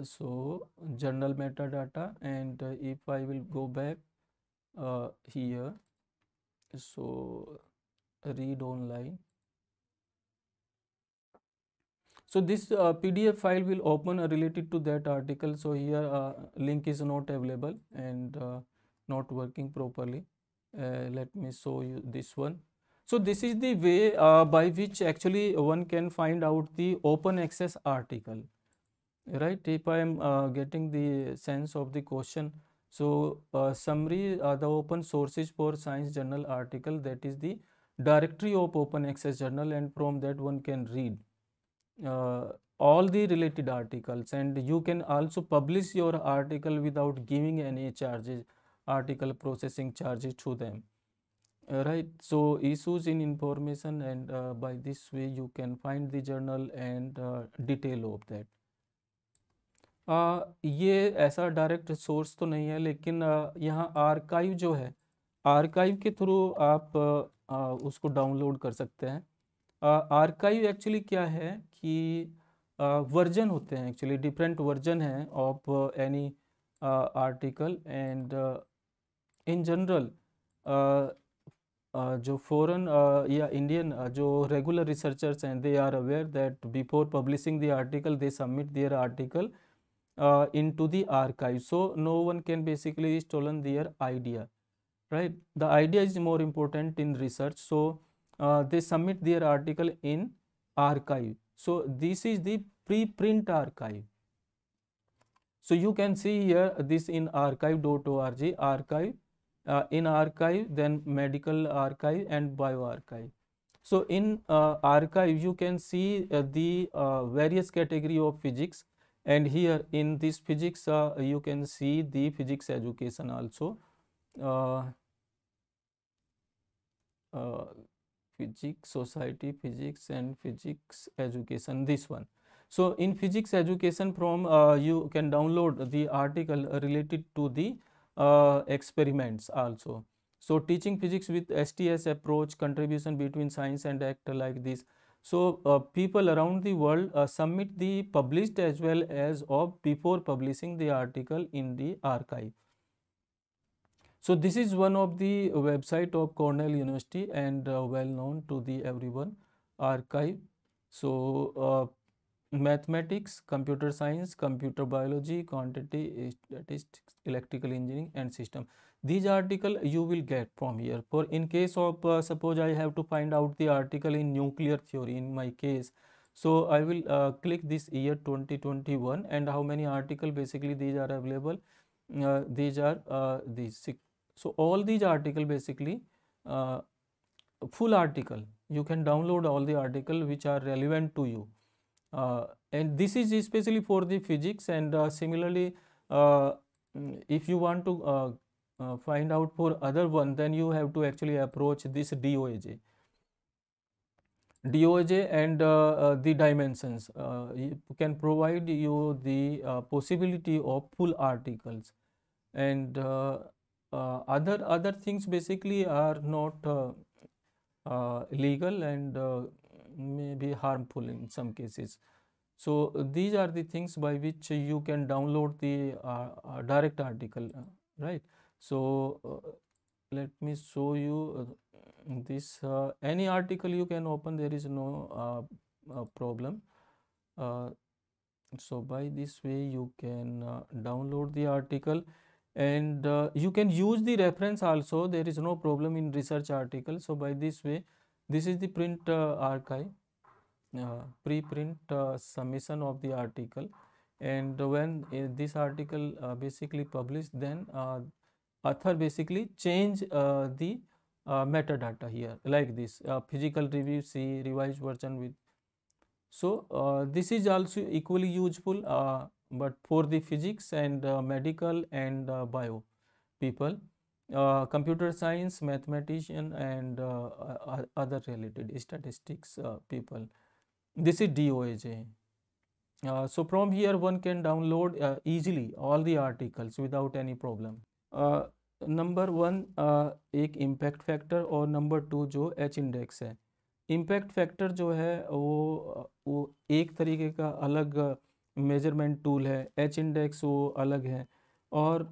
so journal metadata and uh, if i will go back uh, here so read online so this uh, pdf file will open uh, related to that article so here link is not available and not working properly let me show you this one so this is the way uh, by which actually one can find out the open access article, right? If I am uh, getting the sense of the question, so uh, summary uh, the open sources for science journal article that is the directory of open access journal and from that one can read uh, all the related articles and you can also publish your article without giving any charges article processing charges to them. Right right so issues in information and uh, by this way you can find the journal and uh, detail of that uh, ये ऐसा direct source तो नहीं है लेकिन uh, यहाँ archive जो है archive के थ्रू आप uh, uh उसको डाउनलोड कर सकते हैं आर्काइव एक्चुअली क्या है कि वर्जन होते हैं एक्चुअली डिफरेंट वर्जन है of any article and in general जो फॉरन या इंडियन जो रेगुलर रिसर्चर्स हैं they are aware that before publishing the article they submit their article in to the archive so no one can basically stolen their idea right the idea is more important in research so they submit their article in archive so this is the preprint archive so you can see here this in archive dot O R G archive uh, in archive, then medical archive and bio archive. So in uh, archive, you can see uh, the uh, various category of physics and here in this physics, uh, you can see the physics education also. Uh, physics, society, physics and physics education, this one. So in physics education from you can download the article related to the uh, experiments also. So teaching physics with STS approach, contribution between science and act like this. So uh, people around the world uh, submit the published as well as of before publishing the article in the archive. So this is one of the website of Cornell University and uh, well known to the everyone archive. So uh, mathematics, computer science, computer biology, quantity, eh, statistics, electrical engineering and system. These article you will get from here. For in case of uh, suppose I have to find out the article in nuclear theory in my case. So I will uh, click this year 2021 and how many article basically these are available. Uh, these are uh, these six. So all these article basically uh, full article you can download all the article which are relevant to you uh, and this is especially for the physics and uh, similarly uh, mm, if you want to find out for other one then you have to actually approach this DOAJ. DOAJ, and uh, uh, the dimensions uh, can provide you the possibility of full articles and other other things basically are not legal and may be harmful in some cases. So these are the things by which you can download the uh, uh direct article, uh, right? So uh, let me show you this any article you can open there is no problem so by this way you can uh, download the article and uh, you can use the reference also there is no problem in research article so by this way this is the print uh, archive, uh, preprint uh, submission of the article and when this article basically published then author basically change the metadata here like this physical review C revised version with so uh, this is also equally useful uh, but for the physics and uh, medical and bio people computer science mathematician and other related statistics people this is D O AJ so from here one can download easily all the articles without any problem number one एक impact factor और number two जो H index है impact factor जो है वो वो एक तरीके का अलग मेजरमेंट टूल है एच इंडेक्स वो अलग है और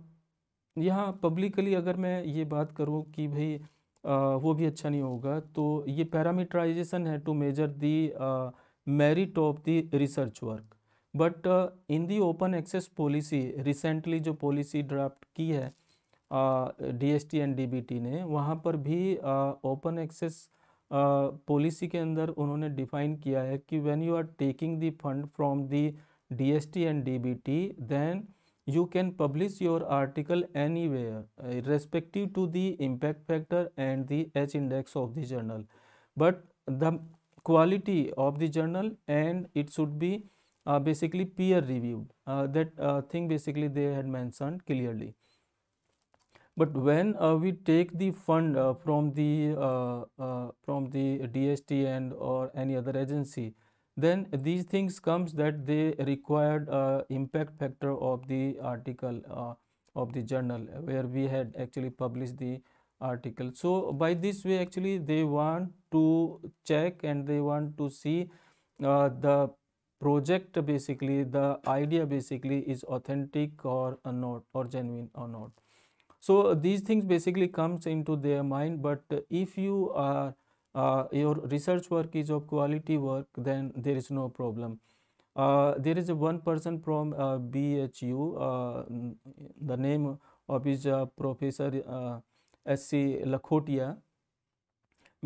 यहाँ पब्लिकली अगर मैं ये बात करूँ कि भाई वो भी अच्छा नहीं होगा तो ये पैरामीटराइजेशन है to measure the merit of the research work but in the open access policy recently जो पॉलिसी ड्राफ्ट की है D S T and D B T ने वहाँ पर भी ओपन एक्सेस पॉलिसी के अंदर उन्होंने डिफाइन किया है कि when you are taking the fund from the D S T and D B T then you can publish your article anywhere uh, to the impact factor and the H index of the journal. But the quality of the journal and it should be uh, basically peer reviewed uh, that uh, thing basically they had mentioned clearly. But when uh, we take the fund uh, from the from the DST and or any other agency then these things comes that they required uh, impact factor of the article uh, of the journal where we had actually published the article so by this way actually they want to check and they want to see uh, the project basically the idea basically is authentic or not or genuine or not so these things basically comes into their mind but if you are uh, your research work is of quality work, then there is no problem. Uh, there is one person from uh, BHU, uh, the name of his uh, Professor uh, S.C. Lakhotia.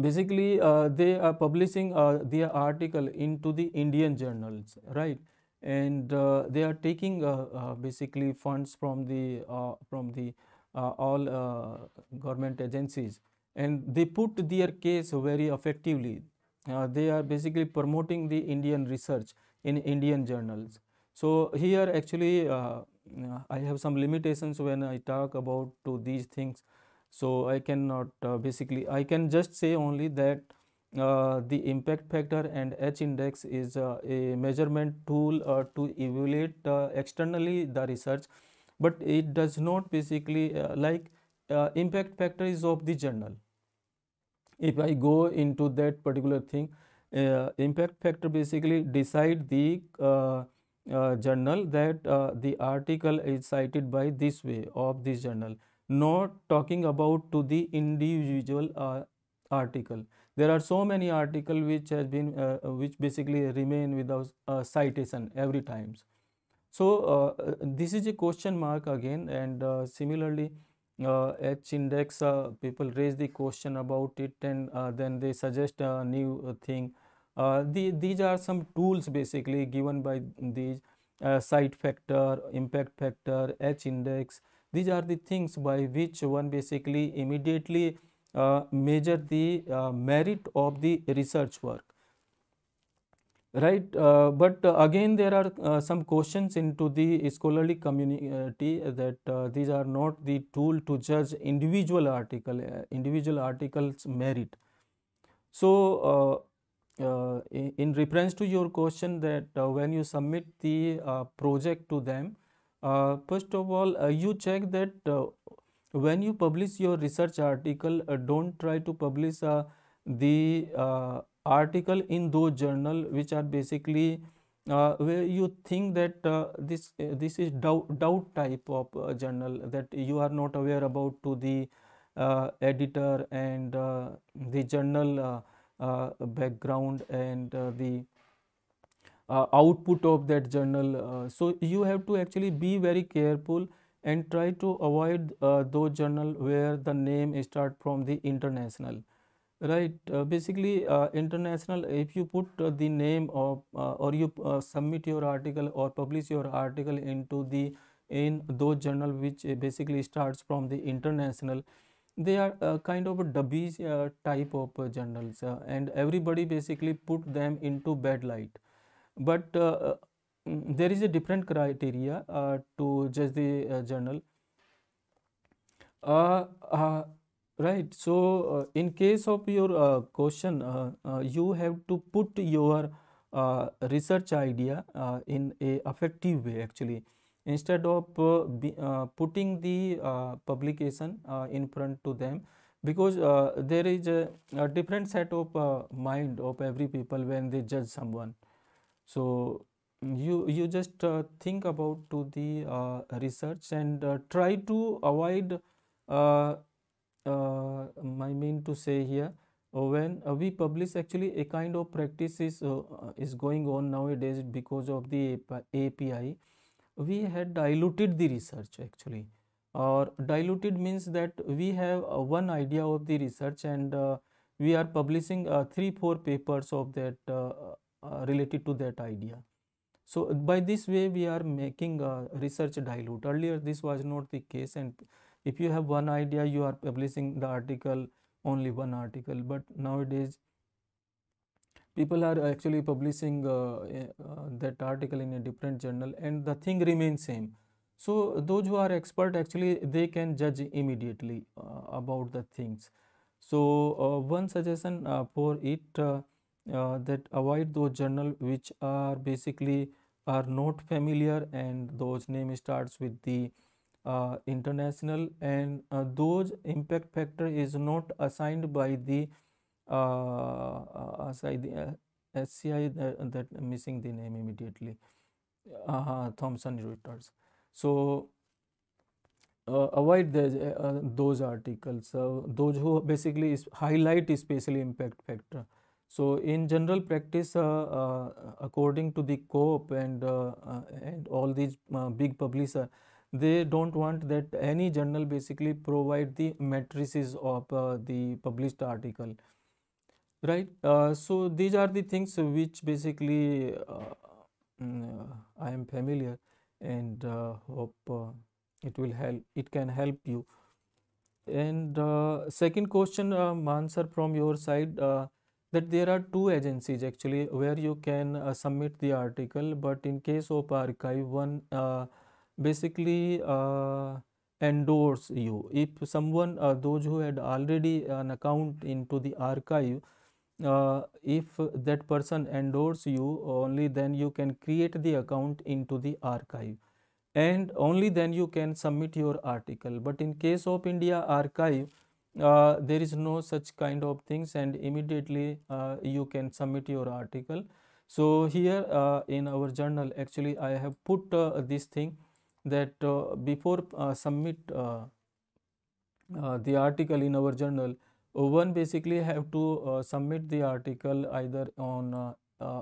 Basically, they are publishing their article into the Indian journals, right? And they are taking basically funds from the from the all government agencies and they put their case very effectively. Uh, they are basically promoting the Indian research in Indian journals. So, here actually uh, uh, I have some limitations when I talk about to these things. So, I cannot uh, basically I can just say only that uh, the impact factor and H index is uh, a measurement tool to evaluate externally the research, but it does not basically like impact factor is of the journal if I go into that particular thing uh, impact factor basically decide the uh, uh, journal that uh, the article is cited by this way of this journal not talking about to the individual uh, article there are so many article which has been uh, which basically remain without citation every times so this is a question mark again and similarly uh, H index, uh, people raise the question about it and uh, then they suggest a new thing. the, these are some tools basically given by these site factor, impact factor, H index. These are the things by which one basically immediately measure the merit of the research work right uh, but uh, again there are uh, some questions into the scholarly community that uh, these are not the tool to judge individual article uh, individual articles merit so uh, in reference to your question that when you submit the project to them first of all you check that when you publish your research article don't try to publish the article in those journal which are basically uh, where you think that uh, this uh, this is doubt, doubt type of uh, journal that you are not aware about to the uh, editor and uh, the journal background and the output of that journal. so you have to actually be very careful and try to avoid those journal where the name start from the international. Right, uh, basically uh, international, uh, if you put uh, the name of uh, or you uh, submit your article or publish your article into the in those journal which basically starts from the international, they are kind of a type of journals and everybody basically put them into bad light. But mm, there is a different criteria to judge the journal right so uh, in case of your uh, question uh, uh you have to put your uh, research idea uh, in a effective way actually instead of be, putting the publication in front to them because there is a, a, different set of mind of every people when they judge someone so you you just think about to the research and try to avoid uh, uh, my I mean to say here uh, when uh, we publish actually a kind of practice is is going on nowadays because of the API we had diluted the research actually or diluted means that we have one idea of the research and we are publishing three four papers of that related to that idea so by this way we are making research dilute earlier this was not the case and if you have one idea you are publishing the article only one article but nowadays people are actually publishing uh, eh, uh, that article in a different journal and the thing remains same so those who are expert actually they can judge immediately uh, about the things so uh, one suggestion uh, for it uh, that avoid those journal which are basically are not familiar and those name starts with the uh, international and uh, those impact factor is not assigned by the uh, uh aside the uh, SCI that, that missing the name immediately uh, Thomson Reuters so uh, avoid the, those articles those who basically highlight especially impact factor so in general practice, uh, uh, according to the COP and uh, and all these big publisher, they don't want that any journal basically provide the matrices of uh, the published article right uh, so these are the things which basically uh, mm, uh, i am familiar and uh, hope it will help it can help you and second question answer from your side that there are two agencies actually where you can uh, submit the article but in case of archive one uh, basically uh, endorse you. If someone, uh, those who had already uh, an account into the archive, uh, if that person endorse you only then you can create the account into the archive and only then you can submit your article. But in case of India archive, uh, there is no such kind of things and immediately uh, you can submit your article. So here in our journal actually I have put this thing that uh, before uh, submit uh, the article in our journal, one basically have to submit the article either on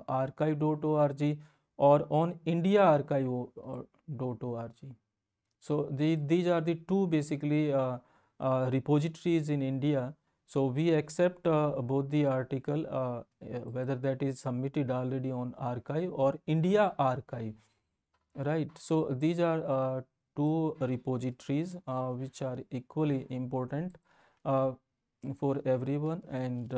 archive.org or on indiaarchive.org. So the, these are the two basically uh, uh, repositories in India. So we accept uh, both the article whether that is submitted already on archive or India archive right so these are uh, two repositories uh, which are equally important uh, for everyone and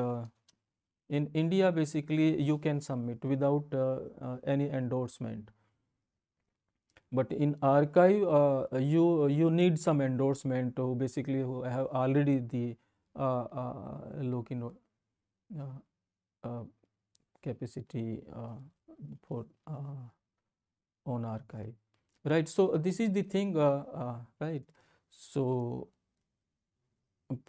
in India basically you can submit without uh, uh, any endorsement but in archive uh, you you need some endorsement to basically who have already the looking capacity for on archive right so this is the thing uh, uh, right so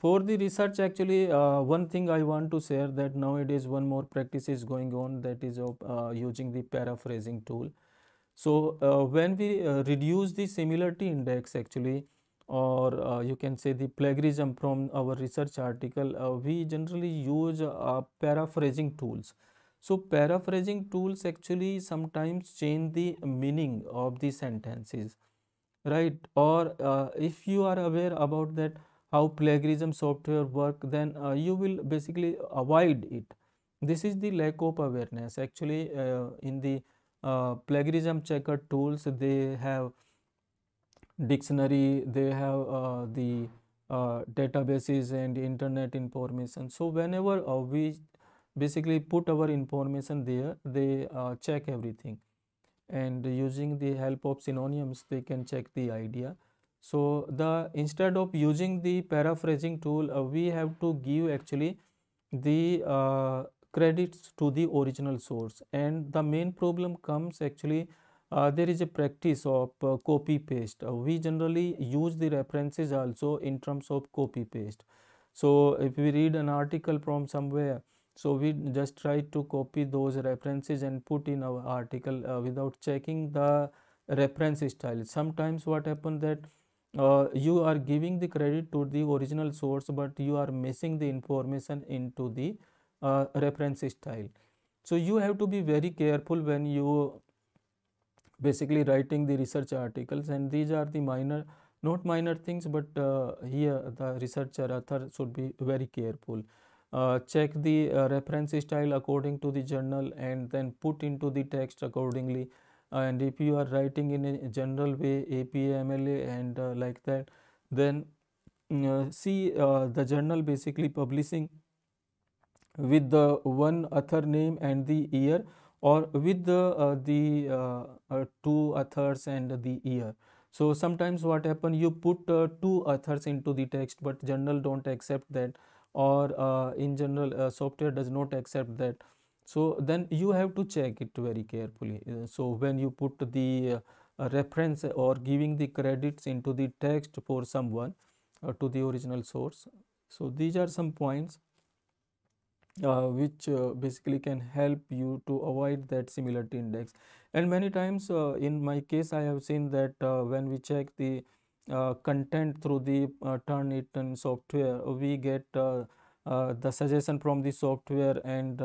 for the research actually uh, one thing i want to share that nowadays one more practice is going on that is of uh, using the paraphrasing tool so uh, when we uh, reduce the similarity index actually or you can say the plagiarism from our research article we generally use paraphrasing tools so paraphrasing tools actually sometimes change the meaning of the sentences, right? Or uh, if you are aware about that how plagiarism software work, then uh, you will basically avoid it. This is the lack of awareness. Actually, uh, in the uh, plagiarism checker tools, they have dictionary, they have uh, the uh, databases and internet information. So whenever we basically put our information there they uh, check everything and using the help of synonyms they can check the idea so the instead of using the paraphrasing tool uh, we have to give actually the uh, credits to the original source and the main problem comes actually uh, there is a practice of uh, copy paste uh, we generally use the references also in terms of copy paste so if we read an article from somewhere so we just try to copy those references and put in our article uh, without checking the reference style sometimes what happens that uh, you are giving the credit to the original source but you are missing the information into the uh, reference style so you have to be very careful when you basically writing the research articles and these are the minor not minor things but uh, here the researcher author should be very careful uh, check the uh, reference style according to the journal and then put into the text accordingly and if you are writing in a general way APA, MLA and uh, like that then uh, see the journal basically publishing with the one author name and the year or with the, the two authors and the year. So sometimes what happen you put uh, two authors into the text but journal don't accept that or uh, in general uh, software does not accept that so then you have to check it very carefully uh, so when you put the uh, reference or giving the credits into the text for someone uh, to the original source so these are some points uh, which uh, basically can help you to avoid that similarity index and many times uh, in my case i have seen that when we check the uh, content through the uh, Turnitin software, we get uh, the suggestion from the software and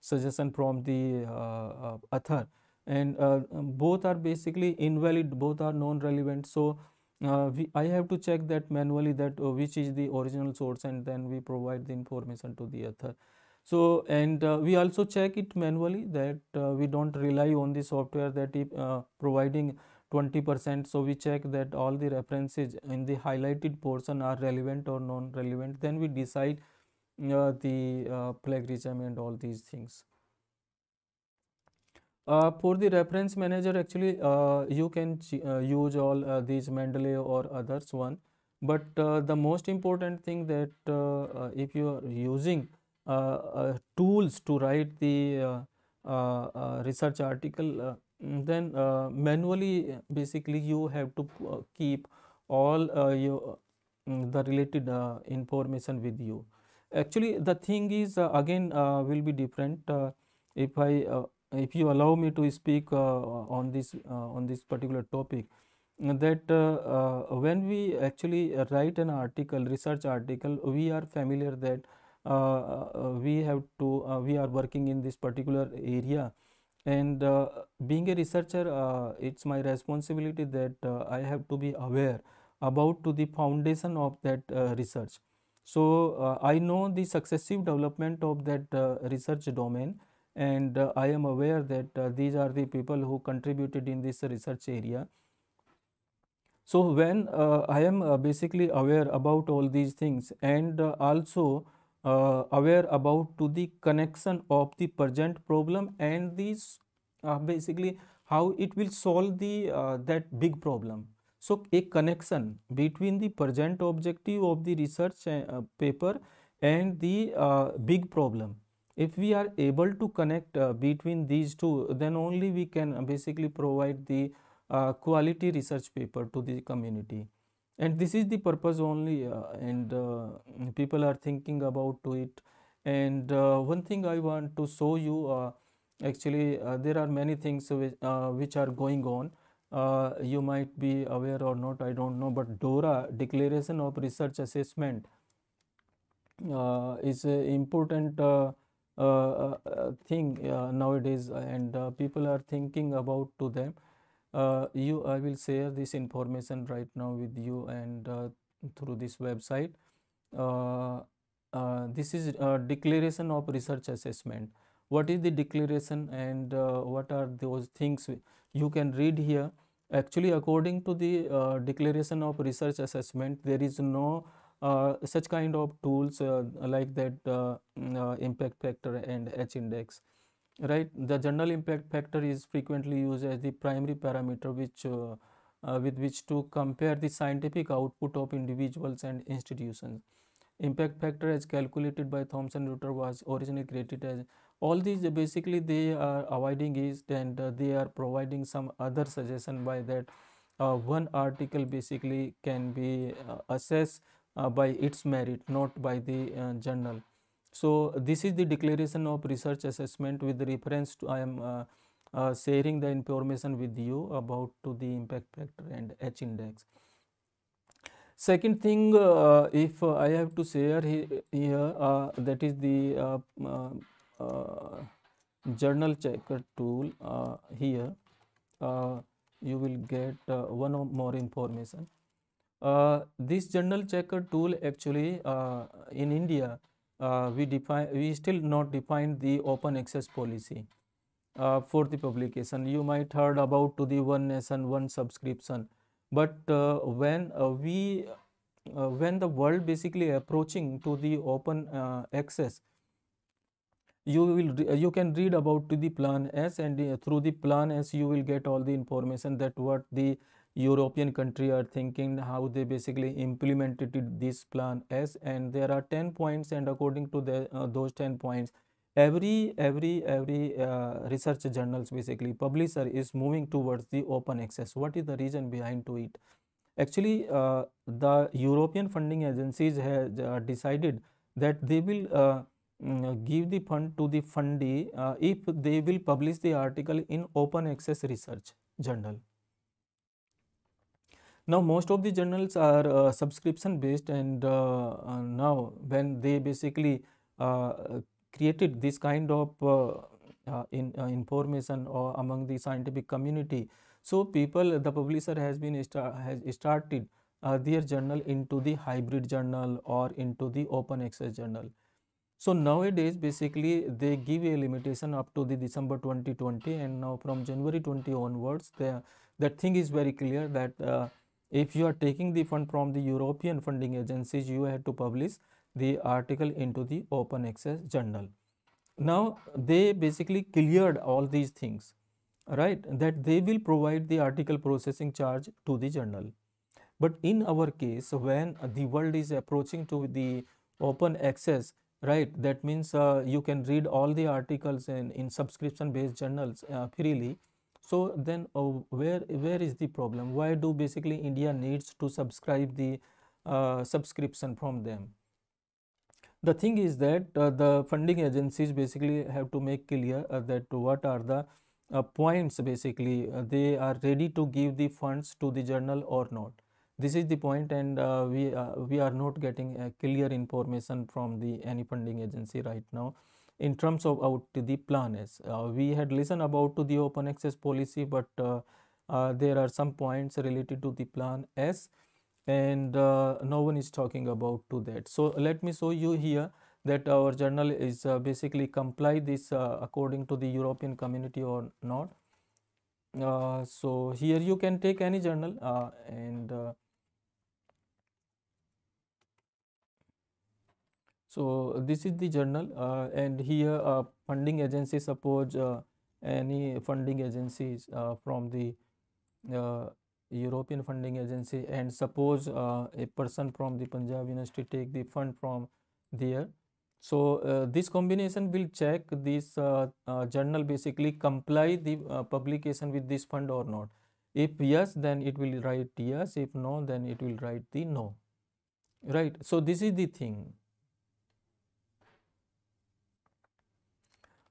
suggestion from the author and uh, both are basically invalid both are non-relevant so uh, we, I have to check that manually that uh, which is the original source and then we provide the information to the author. So and we also check it manually that we don't rely on the software that providing 20 percent. So, we check that all the references in the highlighted portion are relevant or non-relevant then we decide uh, the uh, plagiarism and all these things. Uh, for the reference manager actually uh, you can uh, use all uh, these Mendeley or others one but the most important thing that if you are using tools to write the research article Mm, then uh, manually basically you have to uh, keep all uh, your uh, mm, the related uh, information with you actually the thing is uh, again will be different if i if you allow me to speak on this on this particular topic that when we actually write an article research article we are familiar that we have to we are working in this particular area and uh, being a researcher uh, it's my responsibility that uh, i have to be aware about to the foundation of that uh, research so uh, i know the successive development of that uh, research domain and i am aware that these are the people who contributed in this research area so when i am basically aware about all these things and also uh, aware about to the connection of the present problem and these uh, basically how it will solve the uh, that big problem. So, a connection between the present objective of the research uh, uh, paper and the uh, big problem. If we are able to connect between these two, then only we can basically provide the quality research paper to the community and this is the purpose only uh, and uh, people are thinking about to it and uh, one thing i want to show you uh, actually uh, there are many things which, uh, which are going on you might be aware or not i don't know but dora declaration of research assessment is an important thing nowadays and people are thinking about to them uh, you I will share this information right now with you and uh, through this website. Uh, uh, this is a uh, declaration of research assessment. What is the declaration and what are those things you can read here? Actually, according to the declaration of research assessment, there is no uh, such kind of tools uh, like that uh, mm, impact factor and H index right the journal impact factor is frequently used as the primary parameter which uh, uh, with which to compare the scientific output of individuals and institutions impact factor as calculated by thomson reuters was originally created as all these basically they are avoiding is and uh, they are providing some other suggestion by that uh, one article basically can be uh, assessed uh, by its merit not by the journal so, this is the declaration of research assessment with reference to I am uh, uh, sharing the information with you about to the impact factor and H index. Second thing uh, if I have to share here, here uh, that is the uh, uh, journal checker tool here you will get one or more information. this journal checker tool actually in India uh, we define we still not defined the open access policy uh, for the publication you might heard about to the one nation one subscription but uh, when uh, we uh, when the world basically approaching to the open uh, access you will you can read about to the plan s and through the plan s you will get all the information that what the European country are thinking how they basically implemented this plan S and there are 10 points and according to the, uh, those 10 points every every every uh, research journals basically publisher is moving towards the open access what is the reason behind to it actually uh, the european funding agencies have uh, decided that they will uh, mm, give the fund to the fundee uh, if they will publish the article in open access research journal now most of the journals are uh, subscription based and uh, uh now when they basically uh, created this kind of uh, uh, in, information or among the scientific community, so people the publisher has been has started their journal into the hybrid journal or into the open access journal. So nowadays basically they give a limitation up to the December 2020 and now from January 20 onwards the that thing is very clear that if you are taking the fund from the European funding agencies, you have to publish the article into the open access journal. Now, they basically cleared all these things, right? That they will provide the article processing charge to the journal. But in our case, when the world is approaching to the open access, right, that means uh, you can read all the articles in, in subscription based journals uh, freely so then uh, where where is the problem why do basically india needs to subscribe the uh, subscription from them the thing is that uh, the funding agencies basically have to make clear uh, that what are the uh, points basically uh, they are ready to give the funds to the journal or not this is the point and we we are not getting a clear information from the any funding agency right now in terms of out the plan is. Uh, we had listened about to the open access policy, but uh, uh, there are some points related to the plan S and no one is talking about to that. So let me show you here that our journal is uh, basically comply this uh, according to the European community or not. Uh, so here you can take any journal and So this is the journal uh, and here uh, funding agency suppose uh, any funding agencies uh, from the uh, European funding agency and suppose uh, a person from the Punjab University take the fund from there. So this combination will check this journal basically comply the publication with this fund or not. If yes then it will write yes if no then it will write the no right. So this is the thing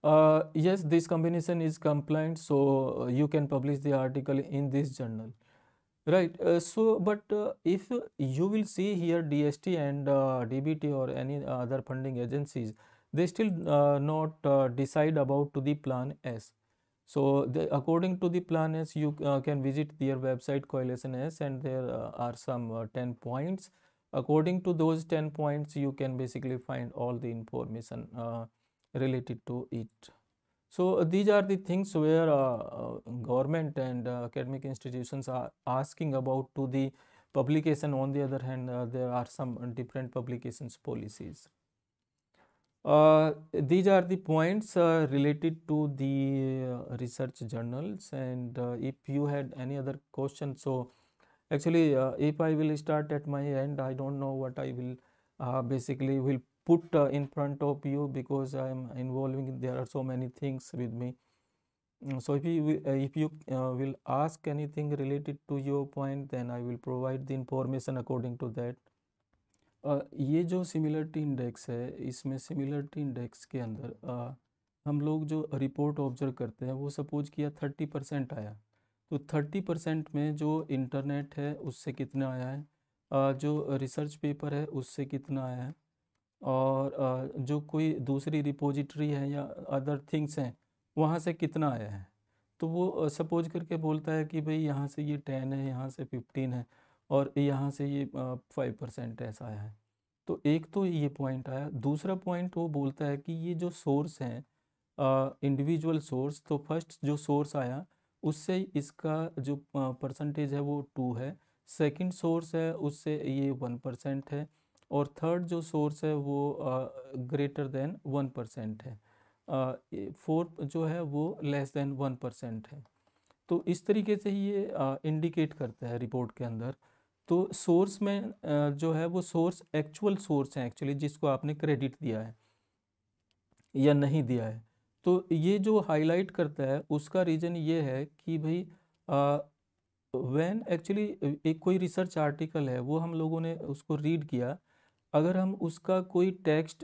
Uh, yes, this combination is compliant, so you can publish the article in this journal. Right, uh, so but uh, if you will see here DST and uh, DBT or any other funding agencies, they still uh, not uh, decide about to the plan S. So the, according to the plan S, you can visit their website coalition S and there are some 10 points. According to those 10 points, you can basically find all the information related to it. So, uh, these are the things where uh, uh, government and uh, academic institutions are asking about to the publication on the other hand uh, there are some different publications policies. Uh, these are the points related to the research journals and if you had any other question. So, actually if I will start at my end I do not know what I will basically will put uh, in front of you because I am involving there are so many things with me. So if you uh, if you uh, will ask anything related to your point, then I will provide the information according to that. Uh, ये जो similarity index है इसमें similarity index के अंदर uh, हम लोग जो report observe करते हैं वो सपोज किया थर्टी परसेंट आया तो थर्टी परसेंट में जो इंटरनेट है उससे कितना आया है uh, जो रिसर्च पेपर है उससे कितना आया है और जो कोई दूसरी रिपोजिटरी है या अदर थिंग्स हैं वहाँ से कितना आया है तो वो सपोज करके बोलता है कि भाई यहाँ से ये टेन है यहाँ से फिफ्टीन है और यहाँ से ये फाइव परसेंट ऐसा आया है तो एक तो ये पॉइंट आया दूसरा पॉइंट वो बोलता है कि ये जो सोर्स हैं इंडिविजुअल सोर्स तो फर्स्ट जो सोर्स आया उससे इसका जो परसेंटेज है वो टू है सेकंड सोर्स है उससे ये वन परसेंट है और थर्ड जो सोर्स है वो ग्रेटर देन वन परसेंट है फोर्थ जो है वो लेस देन वन परसेंट है तो इस तरीके से ही ये इंडिकेट करता है रिपोर्ट के अंदर तो सोर्स में जो है वो सोर्स एक्चुअल सोर्स है एक्चुअली जिसको आपने क्रेडिट दिया है या नहीं दिया है तो ये जो हाईलाइट करता है उसका रीज़न ये है कि भाई वैन एक्चुअली एक कोई रिसर्च आर्टिकल है वो हम लोगों ने उसको रीड किया अगर हम उसका कोई टेक्स्ट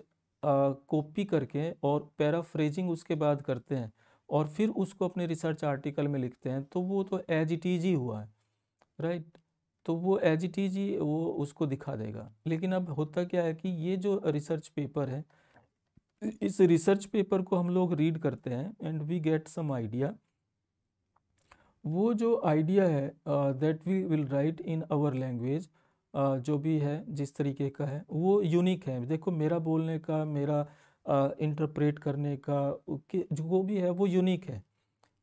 कॉपी करके और पैराफ्रेजिंग उसके बाद करते हैं और फिर उसको अपने रिसर्च आर्टिकल में लिखते हैं तो वो तो एज इट इज ही हुआ है राइट तो वो एज इट इज ही वो उसको दिखा देगा लेकिन अब होता क्या है कि ये जो रिसर्च पेपर है इस रिसर्च पेपर को हम लोग रीड करते हैं and we get some idea वो जो आइडिया है that we will write in our language जो भी है जिस तरीके का है वो यूनिक है देखो मेरा बोलने का मेरा इंटरप्रेट करने का जो भी है वो यूनिक है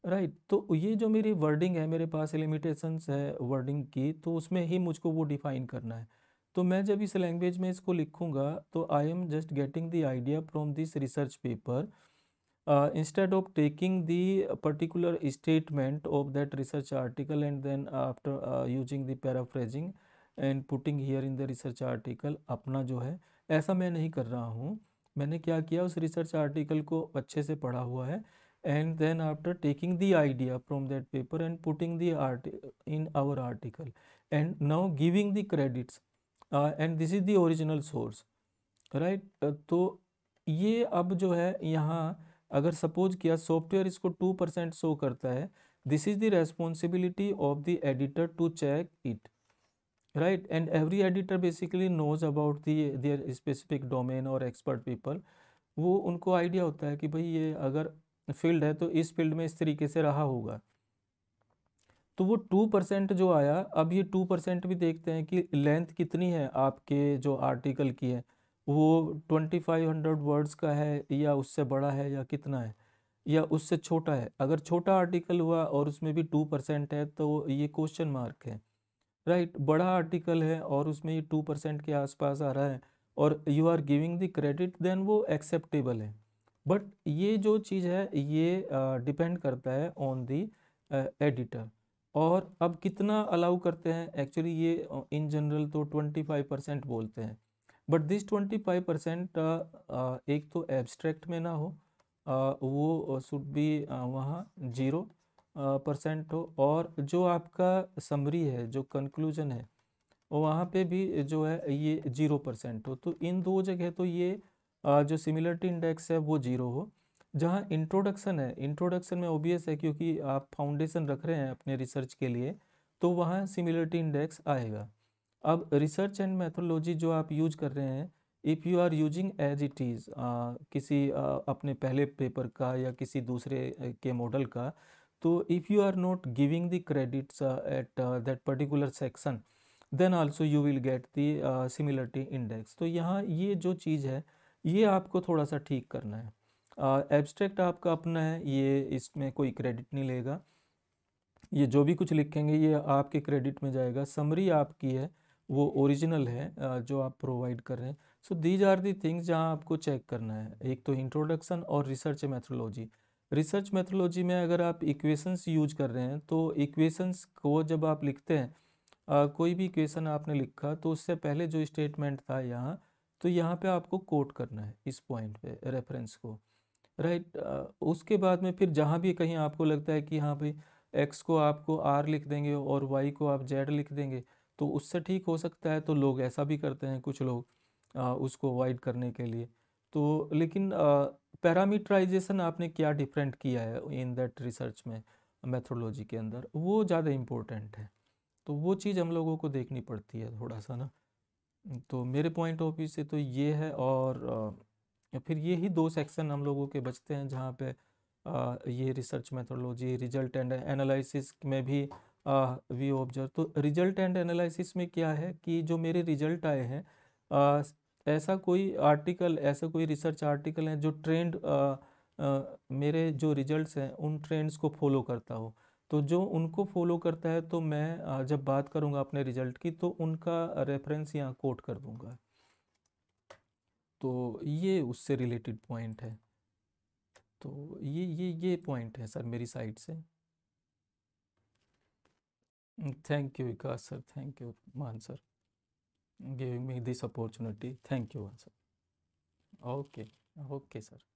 राइट तो ये जो मेरी वर्डिंग है मेरे पास लिमिटेशंस है वर्डिंग की तो उसमें ही मुझको वो डिफाइन करना है तो मैं जब इस लैंग्वेज में इसको लिखूँगा तो I am just getting the idea from this research paper instead of taking the particular statement of that research article and then after using the paraphrasing and putting here in the research article अपना जो है ऐसा मैं नहीं कर रहा हूँ मैंने क्या किया उस रिसर्च आर्टिकल को अच्छे से पढ़ा हुआ है and then after taking the idea from that paper and putting the art in our article and now giving the credits and this is the original source right तो ये अब जो है यहाँ अगर सपोज किया सॉफ्टवेयर इसको टू परसेंट शो करता है this is the responsibility of the editor to check it right and every editor basically knows about the their specific domain or expert people वो उनको आइडिया होता है कि भाई ये अगर फील्ड है तो इस फील्ड में इस तरीके से रहा होगा तो वो टू परसेंट जो आया अब ये टू परसेंट भी देखते हैं कि लेंथ कितनी है आपके जो आर्टिकल की है वो ट्वेंटी फाइव हंड्रेड वर्ड्स का है या उससे बड़ा है या कितना है या उससे छोटा है अगर छोटा आर्टिकल हुआ और उसमें भी टू परसेंट है तो ये क्वेश्चन मार्क है राइट right, बड़ा आर्टिकल है और उसमें ये टू परसेंट के आसपास आ रहा है और you are giving the credit then वो एक्सेप्टेबल है बट ये जो चीज़ है ये डिपेंड uh, करता है ऑन दी एडिटर और अब कितना अलाउ करते हैं एक्चुअली ये इन जनरल तो ट्वेंटी फाइव परसेंट बोलते हैं but this twenty five percent एक तो एब्स्ट्रैक्ट में ना हो uh, वो शुड बी वहाँ जीरो परसेंट हो और जो आपका समरी है जो कंक्लूजन है वहाँ पे भी जो है ये जीरो परसेंट हो तो इन दो जगह तो ये जो सिमिलरिटी इंडेक्स है वो जीरो हो जहाँ इंट्रोडक्शन है इंट्रोडक्शन में ओबियस है क्योंकि आप फाउंडेशन रख रहे हैं अपने रिसर्च के लिए तो वहाँ सिमिलरिटी इंडेक्स आएगा अब रिसर्च एंड मैथोलॉजी जो आप यूज कर रहे हैं if you are using as it is किसी आ, अपने पहले पेपर का या किसी दूसरे के मॉडल का तो if you are not giving the credits at that particular section then also you will get the similarity index तो यहाँ ये जो चीज़ है ये आपको थोड़ा सा ठीक करना है एब्स्ट्रैक्ट uh, आपका अपना है ये इसमें कोई क्रेडिट नहीं लेगा ये जो भी कुछ लिखेंगे ये आपके क्रेडिट में जाएगा समरी आपकी है वो ओरिजिनल है जो आप प्रोवाइड कर रहे हैं so these are the things जहाँ आपको चेक करना है एक तो इंट्रोडक्शन और रिसर्च मैथोलॉजी रिसर्च मेथोलॉजी में अगर आप इक्वेशंस यूज कर रहे हैं तो इक्वेशंस को जब आप लिखते हैं आ, कोई भी इक्वेशन आपने लिखा तो उससे पहले जो स्टेटमेंट था यहाँ तो यहाँ पे आपको कोट करना है इस पॉइंट पे रेफरेंस को राइट आ, उसके बाद में फिर जहाँ भी कहीं आपको लगता है कि हाँ भाई एक्स को आपको आर लिख देंगे और वाई को आप जेड लिख देंगे तो उससे ठीक हो सकता है तो लोग ऐसा भी करते हैं कुछ लोग आ, उसको अवॉइड करने के लिए तो लेकिन पैरामीटराइजेशन आपने क्या डिफरेंट किया है इन दैट रिसर्च में मैथोलॉजी के अंदर वो ज़्यादा इम्पोर्टेंट है तो वो चीज़ हम लोगों को देखनी पड़ती है थोड़ा सा ना तो मेरे पॉइंट ऑफ व्यू से तो ये है और फिर ये ही दो सेक्शन हम लोगों के बचते हैं जहाँ पे ये research methodology result and analysis में भी वी ऑब्जर्व तो रिजल्ट एंड एनालिसिस में क्या है कि जो मेरे रिजल्ट आए हैं ऐसा कोई आर्टिकल ऐसा कोई रिसर्च आर्टिकल है जो ट्रेंड आ, आ, मेरे जो रिजल्ट्स हैं उन ट्रेंड्स को फॉलो करता हो तो जो उनको फॉलो करता है तो मैं जब बात करूँगा अपने रिजल्ट की तो उनका रेफरेंस यहाँ कोट कर दूंगा तो ये उससे रिलेटेड पॉइंट है तो ये ये ये पॉइंट है सर मेरी साइड से thank you Vikas sir thank you Maan sir giving me this opportunity. Thank you, sir. Okay, okay, sir.